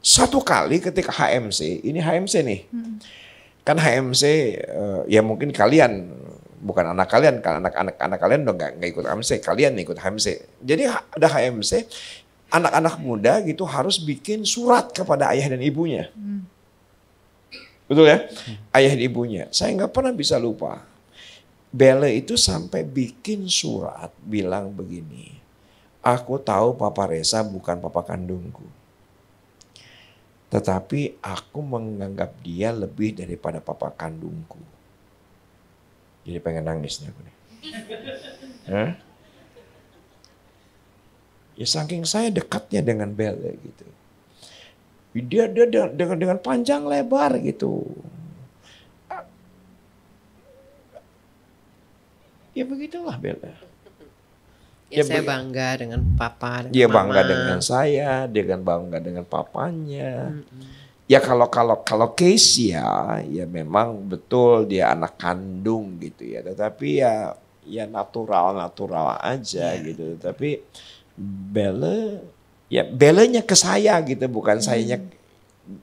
[SPEAKER 3] satu kali ketika HMC, ini HMC nih. Hmm. Kan HMC uh, eh, ya mungkin kalian bukan anak kalian kan anak-anak anak kalian udah gak ikut HMC, kalian ikut HMC. Jadi ada HMC anak-anak muda gitu harus bikin surat kepada ayah dan ibunya. Hmm. Betul ya? Mm. Ayah dan ibunya. Saya nggak pernah bisa lupa. Bele itu sampai bikin surat bilang begini. Aku tahu Papa Reza bukan papa kandungku. Tetapi aku menganggap dia lebih daripada papa kandungku. Jadi pengen nangis nih aku nih.
[SPEAKER 5] [laughs]
[SPEAKER 3] Hah? Ya saking saya dekatnya dengan Bel gitu. Dia, dia dengan dengan panjang lebar gitu.
[SPEAKER 4] Ya begitulah Bella. Ya, ya saya bangga dengan papa. Dengan dia mama. bangga dengan
[SPEAKER 3] saya, dia kan bangga dengan papanya. -hmm. Ya kalau kalau kalau Kesia ya, ya memang betul dia anak kandung gitu ya. Tetapi ya ya natural natural aja yeah. gitu. Tapi Bella ya belanya ke saya gitu bukan hmm. sayanya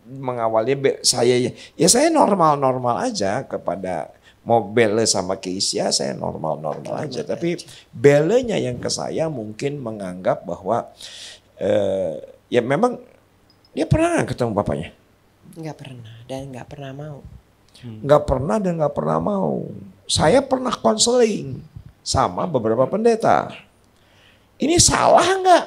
[SPEAKER 3] mengawalnya. saya ya, ya saya normal normal aja kepada mau bela sama Keisha ya, saya normal-normal aja. aja. Tapi belanya yang ke saya mungkin menganggap bahwa eh, ya memang dia pernah ketemu bapaknya?
[SPEAKER 4] Nggak pernah dan nggak pernah mau. Hmm.
[SPEAKER 3] Nggak pernah dan nggak pernah mau. Saya pernah konseling sama beberapa pendeta. Ini salah nggak?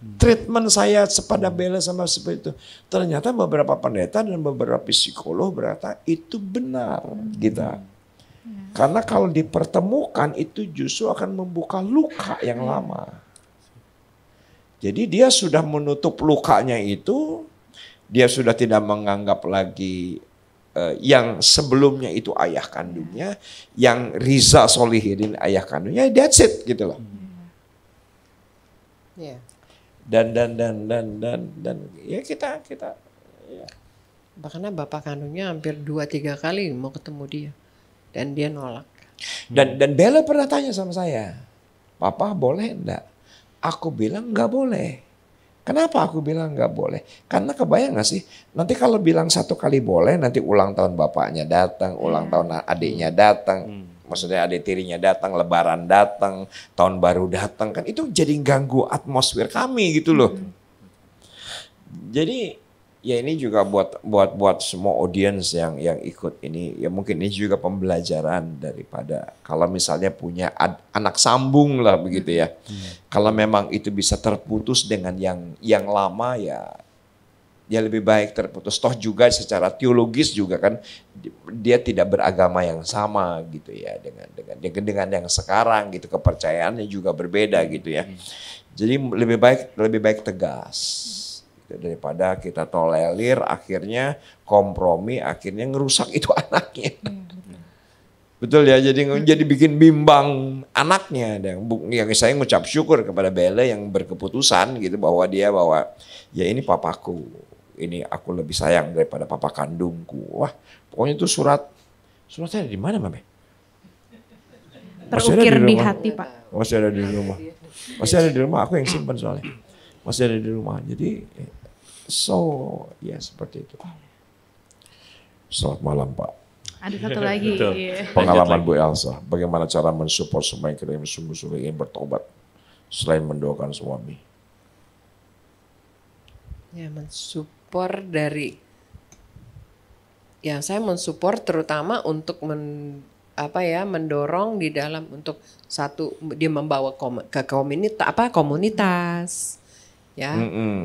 [SPEAKER 3] Hmm. Treatment saya sepada bela sama seperti itu. Ternyata beberapa pendeta dan beberapa psikolog berkata itu benar kita. Gitu. Karena kalau dipertemukan itu justru akan membuka luka yang hmm. lama. Jadi dia sudah menutup lukanya itu, dia sudah tidak menganggap lagi eh, yang sebelumnya itu ayah kandungnya, yang Riza Solihirin ayah kandungnya, that's it gitu loh. Hmm. Yeah. Dan dan dan dan dan dan ya kita kita ya.
[SPEAKER 4] Bahkan bapak kandungnya hampir dua tiga kali mau ketemu dia. Dan dia nolak. Dan dan Bella pernah tanya sama saya,
[SPEAKER 3] Papa boleh enggak? Aku bilang enggak boleh. Kenapa aku bilang nggak boleh? Karena kebayang nggak sih, nanti kalau bilang satu kali boleh, nanti ulang tahun bapaknya datang, ulang iya. tahun adiknya datang, hmm. maksudnya adik tirinya datang, lebaran datang, tahun baru datang, kan itu jadi ganggu atmosfer kami gitu loh. Hmm. Jadi Ya ini juga buat buat buat semua audiens yang yang ikut ini ya mungkin ini juga pembelajaran daripada kalau misalnya punya ad, anak sambung lah begitu ya. Hmm. Kalau memang itu bisa terputus dengan yang yang lama ya ya lebih baik terputus toh juga secara teologis juga kan dia tidak beragama yang sama gitu ya dengan dengan dengan yang sekarang gitu kepercayaannya juga berbeda gitu ya. Hmm. Jadi lebih baik lebih baik tegas daripada kita tolerir akhirnya kompromi akhirnya ngerusak itu [laughs] anaknya hmm. betul ya jadi hmm. jadi bikin bimbang anaknya dan yang saya ngucap syukur kepada Bella yang berkeputusan gitu bahwa dia bahwa ya ini papaku ini aku lebih sayang daripada papa kandungku wah pokoknya itu surat suratnya ada di mana Mbak
[SPEAKER 4] terukir di, di hati pak
[SPEAKER 3] masih ada di rumah masih ada di rumah aku yang simpan soalnya masih ada di rumah jadi So, ya seperti itu. Selamat malam Pak. Ada satu iya. lagi. Pengalaman Bu Elsa, bagaimana cara mensupport semua yang kirim sungguh-sungguh ingin bertobat selain mendoakan suami?
[SPEAKER 4] Ya, mensupport dari ya saya mensupport terutama untuk men apa ya mendorong di dalam untuk satu dia membawa kom, ke komunitas apa komunitas ya mm -hmm.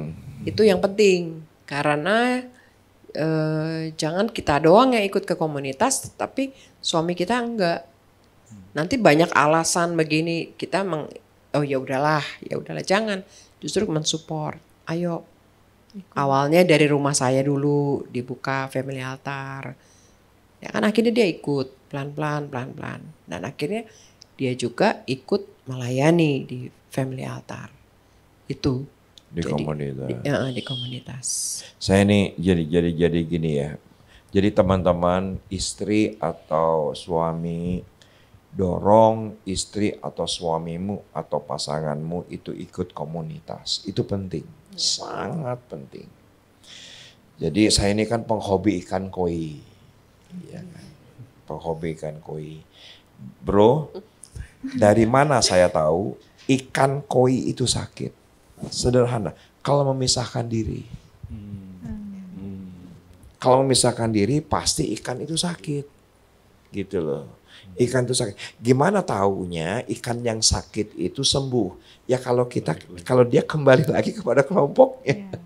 [SPEAKER 4] itu yang penting karena eh, jangan kita doang yang ikut ke komunitas tapi suami kita enggak nanti banyak alasan begini kita meng oh ya udahlah ya udahlah jangan justru mensupport ayo awalnya dari rumah saya dulu dibuka family altar ya kan akhirnya dia ikut pelan pelan pelan pelan dan akhirnya dia juga ikut melayani di family altar itu
[SPEAKER 3] di jadi, komunitas. Di, uh, eh, di komunitas. Saya ini jadi jadi jadi gini ya. Jadi teman-teman istri atau suami dorong istri atau suamimu atau pasanganmu itu ikut komunitas. Itu penting. Ya. Sangat penting. Jadi saya ini kan penghobi ikan koi. Ya kan? Penghobi ikan koi. Bro, [laughs] dari mana saya tahu ikan koi itu sakit? sederhana. Kalau memisahkan diri. Hmm. Kalau memisahkan diri pasti ikan itu sakit. Gitu loh. Ikan itu sakit. Gimana taunya ikan yang sakit itu sembuh? Ya kalau kita kalau dia kembali [laughs] lagi kepada kelompoknya. Yeah.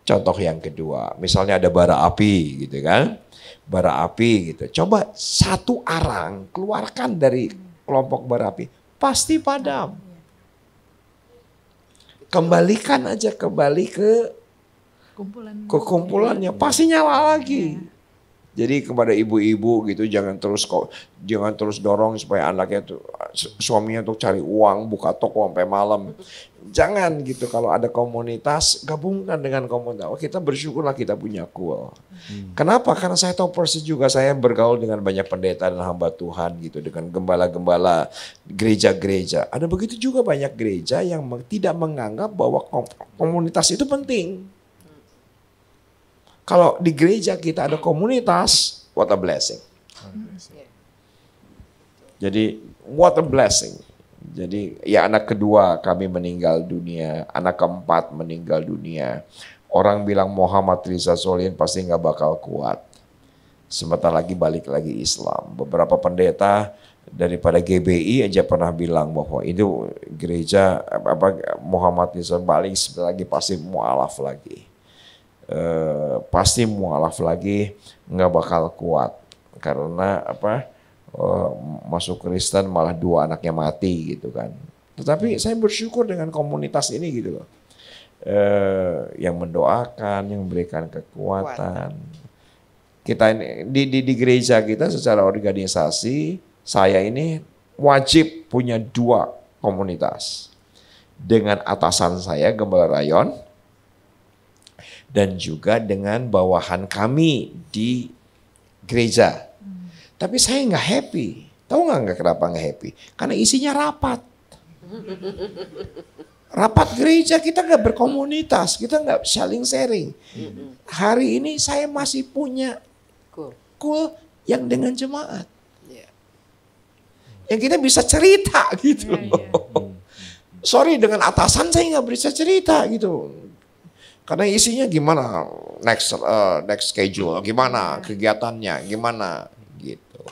[SPEAKER 3] Contoh yang kedua, misalnya ada bara api gitu kan. Bara api gitu. Coba satu arang keluarkan dari kelompok bara api, pasti padam kembalikan aja kembali ke kumpulan kekumpulannya pasti nyala lagi. Ya. Jadi kepada ibu-ibu gitu jangan terus kok jangan terus dorong supaya anaknya tuh suaminya untuk cari uang buka toko sampai malam. Jangan gitu kalau ada komunitas gabungkan dengan komunitas. Oh, kita bersyukurlah kita punya kuil. Hmm. Kenapa? Karena saya tahu persis juga saya bergaul dengan banyak pendeta dan hamba Tuhan gitu dengan gembala-gembala gereja-gereja. Ada begitu juga banyak gereja yang tidak menganggap bahwa komunitas itu penting. Kalau di gereja kita ada komunitas, what a blessing. Jadi what a blessing. Jadi ya anak kedua kami meninggal dunia, anak keempat meninggal dunia. Orang bilang Muhammad Riza Solin pasti nggak bakal kuat. Sebentar lagi balik lagi Islam. Beberapa pendeta daripada GBI aja pernah bilang bahwa itu gereja apa Muhammad Riza balik sebentar lagi pasti mualaf lagi. Eh, pasti mualaf lagi nggak bakal kuat karena apa uh, masuk Kristen malah dua anaknya mati gitu kan. Tetapi saya bersyukur dengan komunitas ini gitu loh. uh, yang mendoakan, yang memberikan kekuatan. Kita ini, di, di di gereja kita secara organisasi saya ini wajib punya dua komunitas dengan atasan saya Gembala Rayon dan juga dengan bawahan kami di gereja. Hmm. Tapi saya nggak happy. Tahu nggak nggak kenapa nggak happy? Karena isinya rapat. Rapat gereja kita nggak berkomunitas, kita nggak saling sharing. Hari ini saya masih punya cool, yang dengan jemaat. Yang kita bisa cerita gitu. Sorry dengan atasan saya nggak bisa cerita gitu karena isinya gimana next uh, next schedule, gimana kegiatannya, gimana gitu.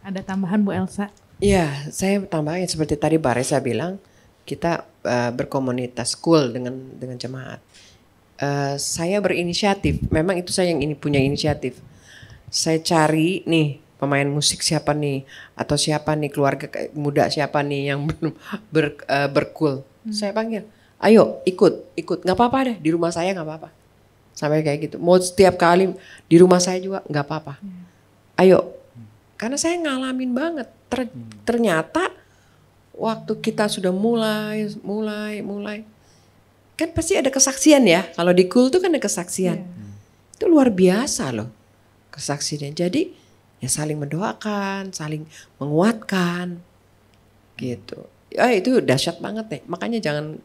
[SPEAKER 2] Ada tambahan Bu Elsa?
[SPEAKER 4] Iya, saya tambahin seperti tadi Baresa bilang kita uh, berkomunitas school dengan dengan jemaat. Uh, saya berinisiatif, memang itu saya yang ini punya inisiatif. Saya cari nih pemain musik siapa nih atau siapa nih keluarga muda siapa nih yang [laughs] ber, ber, uh, berkul hmm. saya panggil ayo ikut ikut nggak apa-apa deh di rumah saya nggak apa-apa sampai kayak gitu mau setiap kali di rumah saya juga nggak apa-apa hmm. ayo hmm. karena saya ngalamin banget Ter, hmm. ternyata waktu kita sudah mulai mulai mulai kan pasti ada kesaksian ya kalau di kul tuh kan ada kesaksian yeah. Hmm. itu luar biasa loh kesaksian jadi ya saling mendoakan saling menguatkan gitu ah itu dahsyat banget nih makanya jangan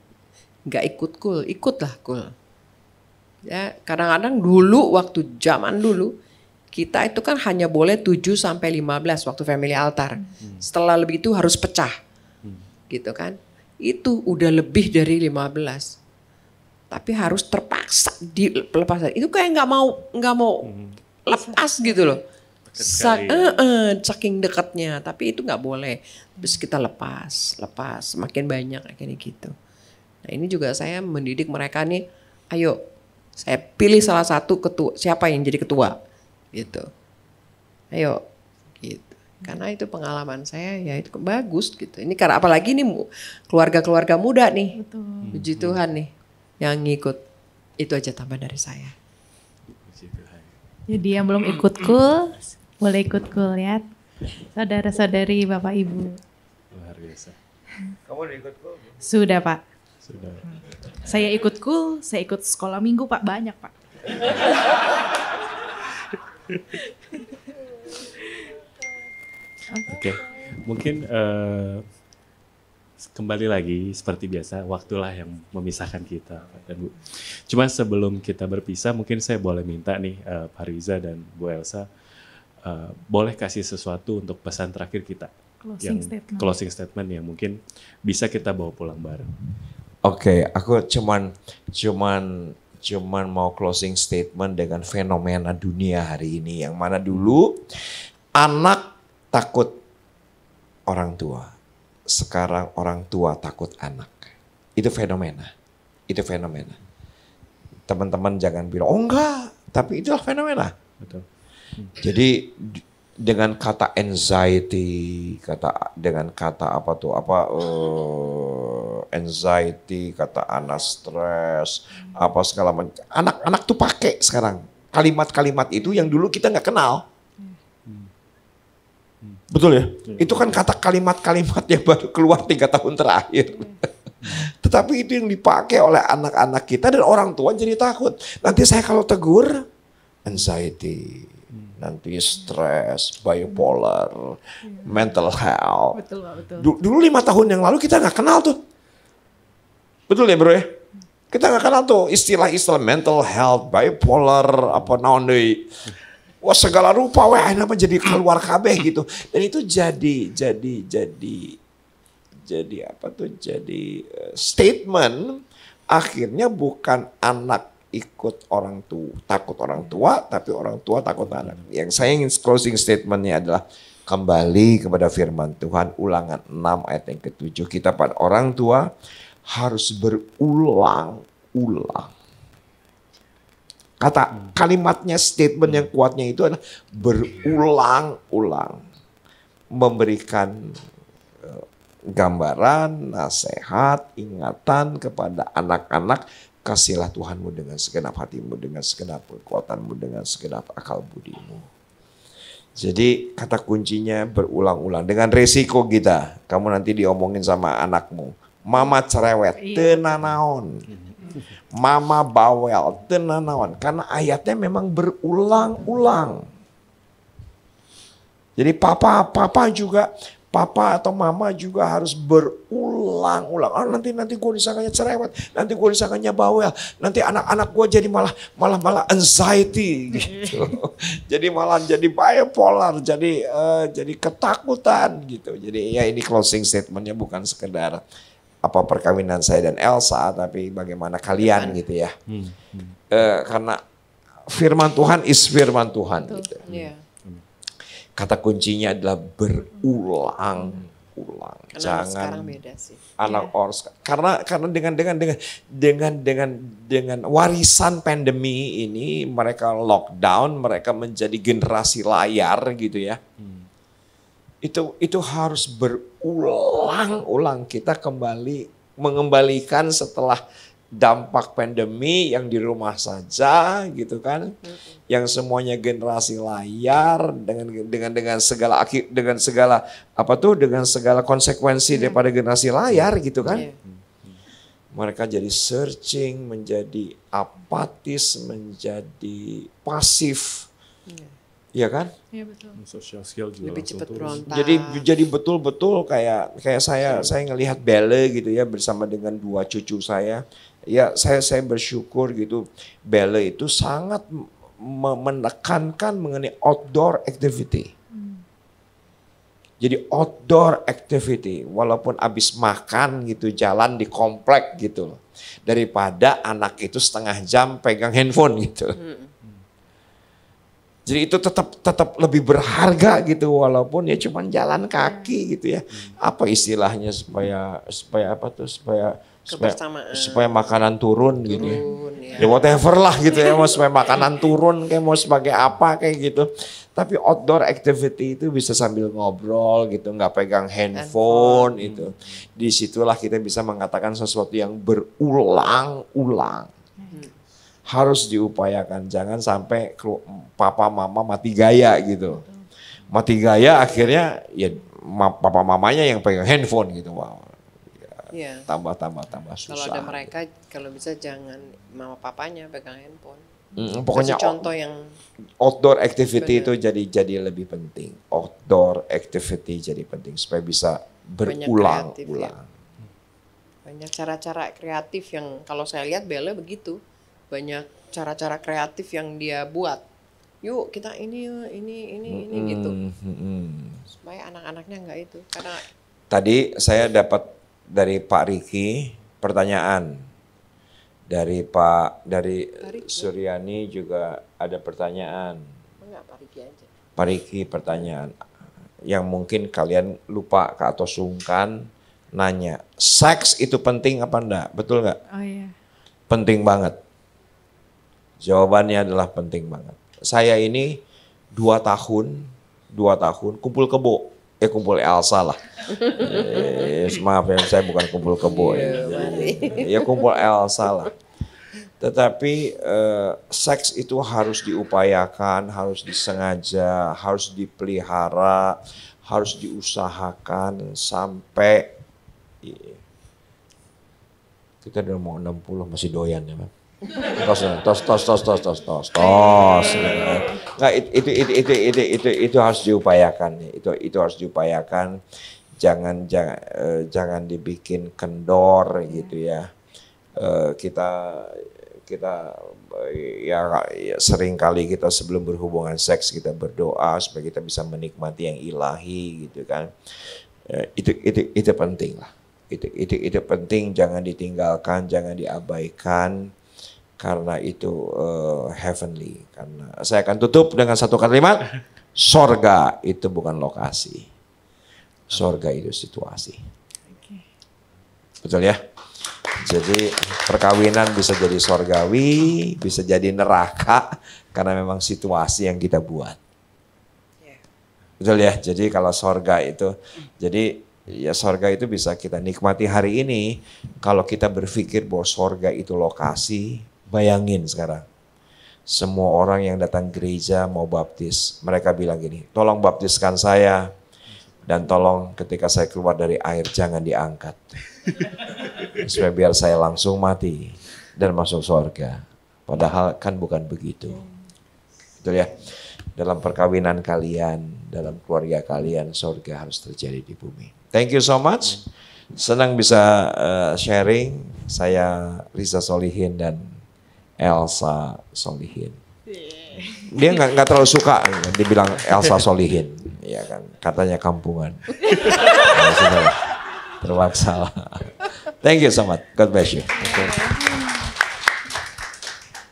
[SPEAKER 4] nggak ikut cool ikutlah cool ya kadang-kadang dulu waktu zaman dulu kita itu kan hanya boleh 7 sampai 15 waktu family altar. Hmm. Setelah lebih itu harus pecah. Hmm. Gitu kan? Itu udah lebih dari 15. Tapi harus terpaksa dilepas. Itu kayak nggak mau nggak mau hmm. lepas gitu loh. Sak, eh, eh, saking dekatnya tapi itu nggak boleh terus kita lepas lepas semakin banyak kayak gitu nah ini juga saya mendidik mereka nih ayo saya pilih salah satu ketua siapa yang jadi ketua gitu ayo gitu karena itu pengalaman saya ya itu bagus gitu ini karena apalagi ini keluarga-keluarga muda nih puji hmm. Tuhan nih yang ngikut itu aja tambah dari saya
[SPEAKER 2] jadi yang belum ikut cool boleh ikut kuliah saudara-saudari bapak ibu.
[SPEAKER 5] Luar biasa. Kamu udah ikut kul? Sudah pak. Sudah.
[SPEAKER 2] Saya ikut kul, saya ikut sekolah minggu pak banyak pak.
[SPEAKER 1] Oke, okay. mungkin uh, kembali lagi seperti biasa, waktulah yang memisahkan kita Pak dan Bu. Cuma sebelum kita berpisah, mungkin saya boleh minta nih uh, Pak Riza dan Bu Elsa Eh, boleh kasih sesuatu untuk pesan terakhir kita closing yang statement. closing statement yang mungkin bisa kita bawa pulang bareng. Oke, okay, aku cuman
[SPEAKER 3] cuman cuman mau closing statement dengan fenomena dunia hari ini yang mana dulu anak takut orang tua. Sekarang orang tua takut anak. Itu fenomena. Itu fenomena. Teman-teman jangan bilang, oh enggak. Tapi itulah fenomena. Betul. Jadi dengan kata anxiety, kata dengan kata apa tuh apa uh, anxiety, kata anak stres, apa segala macam. Anak-anak tuh pakai sekarang kalimat-kalimat itu yang dulu kita nggak kenal. Betul ya? Itu kan kata kalimat-kalimat yang baru keluar tiga tahun terakhir. [laughs] Tetapi itu yang dipakai oleh anak-anak kita dan orang tua jadi takut. Nanti saya kalau tegur, anxiety nanti stres, bipolar, hmm. mental health. Betul, betul. Dulu lima tahun yang lalu kita nggak kenal tuh. Betul ya bro ya? Kita nggak kenal tuh istilah-istilah mental health, bipolar, apa naon deh. Wah segala rupa, wah kenapa jadi keluar kabeh gitu. Dan itu jadi, jadi, jadi, jadi apa tuh? Jadi eh, statement akhirnya bukan anak ikut orang tua, takut orang tua, tapi orang tua takut anak. Yang saya ingin closing statementnya adalah kembali kepada firman Tuhan ulangan 6 ayat yang ketujuh kita pada orang tua harus berulang-ulang. Kata kalimatnya statement yang kuatnya itu adalah berulang-ulang memberikan eh, gambaran, nasihat, ingatan kepada anak-anak Kasihlah Tuhanmu dengan segenap hatimu, dengan segenap kekuatanmu, dengan segenap akal budimu. Jadi kata kuncinya berulang-ulang dengan resiko kita. Kamu nanti diomongin sama anakmu. Mama cerewet, iya. tenanaon. Mama bawel, tenanaon. Karena ayatnya memang berulang-ulang. Jadi papa, papa juga Papa atau mama juga harus berulang-ulang. Oh, nanti nanti gue disangkanya cerewet, nanti gue disangkanya bawel, nanti anak-anak gue jadi malah malah malah anxiety [laughs] gitu. jadi malah jadi bipolar, jadi uh, jadi ketakutan gitu. Jadi ya ini closing statementnya bukan sekedar apa perkawinan saya dan Elsa, tapi bagaimana kalian gitu ya. Hmm. Hmm. Uh, karena firman Tuhan is firman Tuhan gitu. Yeah kata kuncinya adalah berulang ulang anak jangan anak yeah. orang karena karena dengan dengan dengan dengan dengan dengan warisan pandemi ini mereka lockdown mereka menjadi generasi layar gitu ya hmm. itu itu harus berulang-ulang kita kembali mengembalikan setelah dampak pandemi yang di rumah saja gitu kan yang semuanya generasi layar dengan dengan dengan segala dengan segala apa tuh dengan segala konsekuensi hmm daripada generasi layar gitu kan mm mereka jadi searching menjadi apatis menjadi pasif Iya kan?
[SPEAKER 1] Iya betul. juga lebih cepat berontak. Jadi
[SPEAKER 3] jadi betul-betul kayak kayak saya hmm. saya ngelihat Belle gitu ya bersama dengan dua cucu saya ya saya saya bersyukur gitu Belle itu sangat menekankan mengenai outdoor activity. Hmm. Jadi outdoor activity, walaupun habis makan gitu jalan di komplek gitu Daripada anak itu setengah jam pegang handphone gitu. Hmm. Jadi itu tetap tetap lebih berharga gitu walaupun ya cuman jalan kaki iya. gitu ya. Apa istilahnya supaya supaya apa tuh supaya supaya, supaya makanan turun, gitu ya. turun gitu ya. ya. whatever lah gitu ya, mau supaya makanan turun kayak mau sebagai apa kayak gitu. Tapi outdoor activity itu bisa sambil ngobrol gitu, nggak pegang handphone, handphone. itu. Disitulah kita bisa mengatakan sesuatu yang berulang-ulang. Hmm. Harus diupayakan, jangan sampai papa mama mati gaya gitu. Mati gaya akhirnya ya papa mamanya yang pegang handphone gitu. Wow yeah. tambah tambah tambah susah. Kalau ada gitu.
[SPEAKER 4] mereka kalau bisa jangan mama papanya pegang handphone. Hmm, pokoknya Kasih contoh yang outdoor activity bener.
[SPEAKER 3] itu jadi jadi lebih penting. Outdoor activity jadi penting supaya bisa berulang-ulang. Ya.
[SPEAKER 4] Banyak cara-cara kreatif, yang kalau saya lihat Bella begitu. Banyak cara-cara kreatif yang dia buat. Yuk kita ini ini ini ini hmm, gitu. Hmm. Supaya anak-anaknya nggak itu karena
[SPEAKER 3] tadi saya dapat dari Pak Riki pertanyaan dari Pak dari Pak Suryani juga ada pertanyaan. Enggak Pak Riki aja. Pak Riki pertanyaan yang mungkin kalian lupa atau sungkan nanya seks itu penting apa enggak betul enggak? Oh iya. Penting banget. Jawabannya adalah penting banget. Saya ini dua tahun dua tahun kumpul kebo eh kumpul Elsa lah. Eh, yes, maaf ya, saya bukan kumpul kebo ya. Iya, ya kumpul Elsa lah. Tetapi eh, seks itu harus diupayakan, harus disengaja, harus dipelihara, harus diusahakan sampai iya. kita udah mau 60 masih doyan ya, Bang tos tos tos tos tos tos tos tos nah, itu, itu itu itu itu itu itu harus diupayakan itu itu harus diupayakan jangan jangan eh, jangan dibikin kendor gitu ya eh, kita kita ya, ya sering kali kita sebelum berhubungan seks kita berdoa supaya kita bisa menikmati yang ilahi gitu kan eh, itu itu itu penting lah itu itu itu penting jangan ditinggalkan jangan diabaikan karena itu uh, heavenly. Karena saya akan tutup dengan satu kalimat, sorga itu bukan lokasi, sorga itu situasi. Betul ya? Jadi perkawinan bisa jadi sorgawi, bisa jadi neraka karena memang situasi yang kita buat. Ya. Betul ya? Jadi kalau sorga itu, jadi ya sorga itu bisa kita nikmati hari ini kalau kita berpikir bahwa sorga itu lokasi, Bayangin sekarang. Semua orang yang datang gereja mau baptis, mereka bilang gini, tolong baptiskan saya. Dan tolong ketika saya keluar dari air jangan diangkat. [laughs] Supaya biar saya langsung mati dan masuk surga. Padahal kan bukan begitu. Betul ya? Dalam perkawinan kalian, dalam keluarga kalian, surga harus terjadi di bumi. Thank you so much. Senang bisa uh, sharing. Saya Riza Solihin dan Elsa Solihin. Iya. Dia nggak nggak terlalu suka dibilang Elsa Solihin, ya kan? Katanya kampungan. Nah,
[SPEAKER 1] Terpaksa. Thank you so much. God bless you. Oke, okay.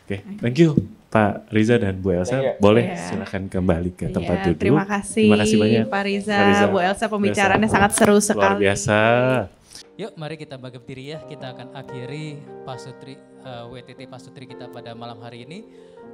[SPEAKER 1] okay. thank you Pak Riza dan Bu Elsa. Boleh yeah. silakan kembali ke iya, tempat yeah, duduk. Terima kasih. Terima kasih banyak Pak Riza, Riza. Bu Elsa pembicaraannya Elsa. sangat seru sekali. Luar biasa.
[SPEAKER 6] Yuk mari kita bagi diri ya. Kita akan akhiri Pak Sutri uh, eh, WTT Pasutri kita pada malam hari ini.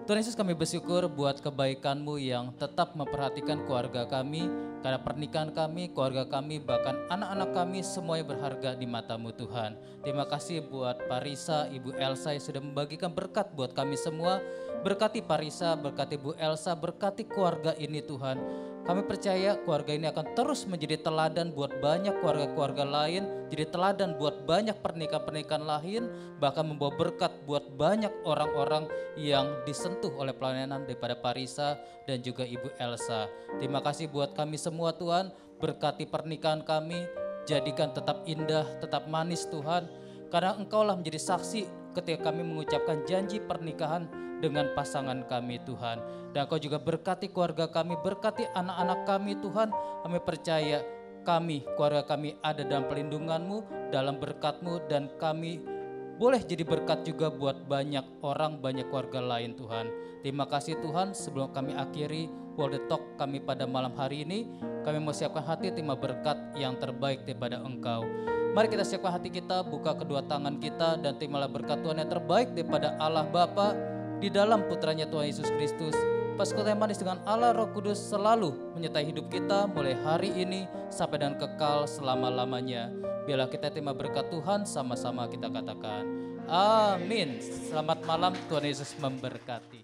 [SPEAKER 6] Tuhan Yesus kami bersyukur buat kebaikan-Mu yang tetap memperhatikan keluarga kami, karena pernikahan kami, keluarga kami, bahkan anak-anak kami semuanya berharga di matamu Tuhan. Terima kasih buat Parisa, Ibu Elsa yang sudah membagikan berkat buat kami semua. Berkati Parisa, berkati Bu Elsa, berkati keluarga ini Tuhan. Kami percaya keluarga ini akan terus menjadi teladan buat banyak keluarga-keluarga lain, jadi teladan buat banyak pernikahan-pernikahan lain, bahkan membawa berkat buat banyak orang-orang yang disentuh oleh pelayanan daripada Parisa dan juga Ibu Elsa. Terima kasih buat kami semua Tuhan, berkati pernikahan kami, jadikan tetap indah, tetap manis Tuhan, karena Engkaulah menjadi saksi ketika kami mengucapkan janji pernikahan dengan pasangan kami Tuhan. Dan kau juga berkati keluarga kami, berkati anak-anak kami Tuhan. Kami percaya kami, keluarga kami ada dalam pelindunganmu, dalam berkatmu dan kami boleh jadi berkat juga buat banyak orang, banyak keluarga lain Tuhan. Terima kasih Tuhan sebelum kami akhiri World the Talk kami pada malam hari ini, kami mau siapkan hati terima berkat yang terbaik daripada Engkau. Mari kita siapkan hati kita, buka kedua tangan kita dan terimalah berkat Tuhan yang terbaik daripada Allah Bapa di dalam putranya Tuhan Yesus Kristus. Persekutuan yang manis dengan Allah Roh Kudus selalu menyertai hidup kita mulai hari ini sampai dan kekal selama-lamanya. Biarlah kita terima berkat Tuhan sama-sama kita katakan. Amin. Selamat malam Tuhan Yesus memberkati.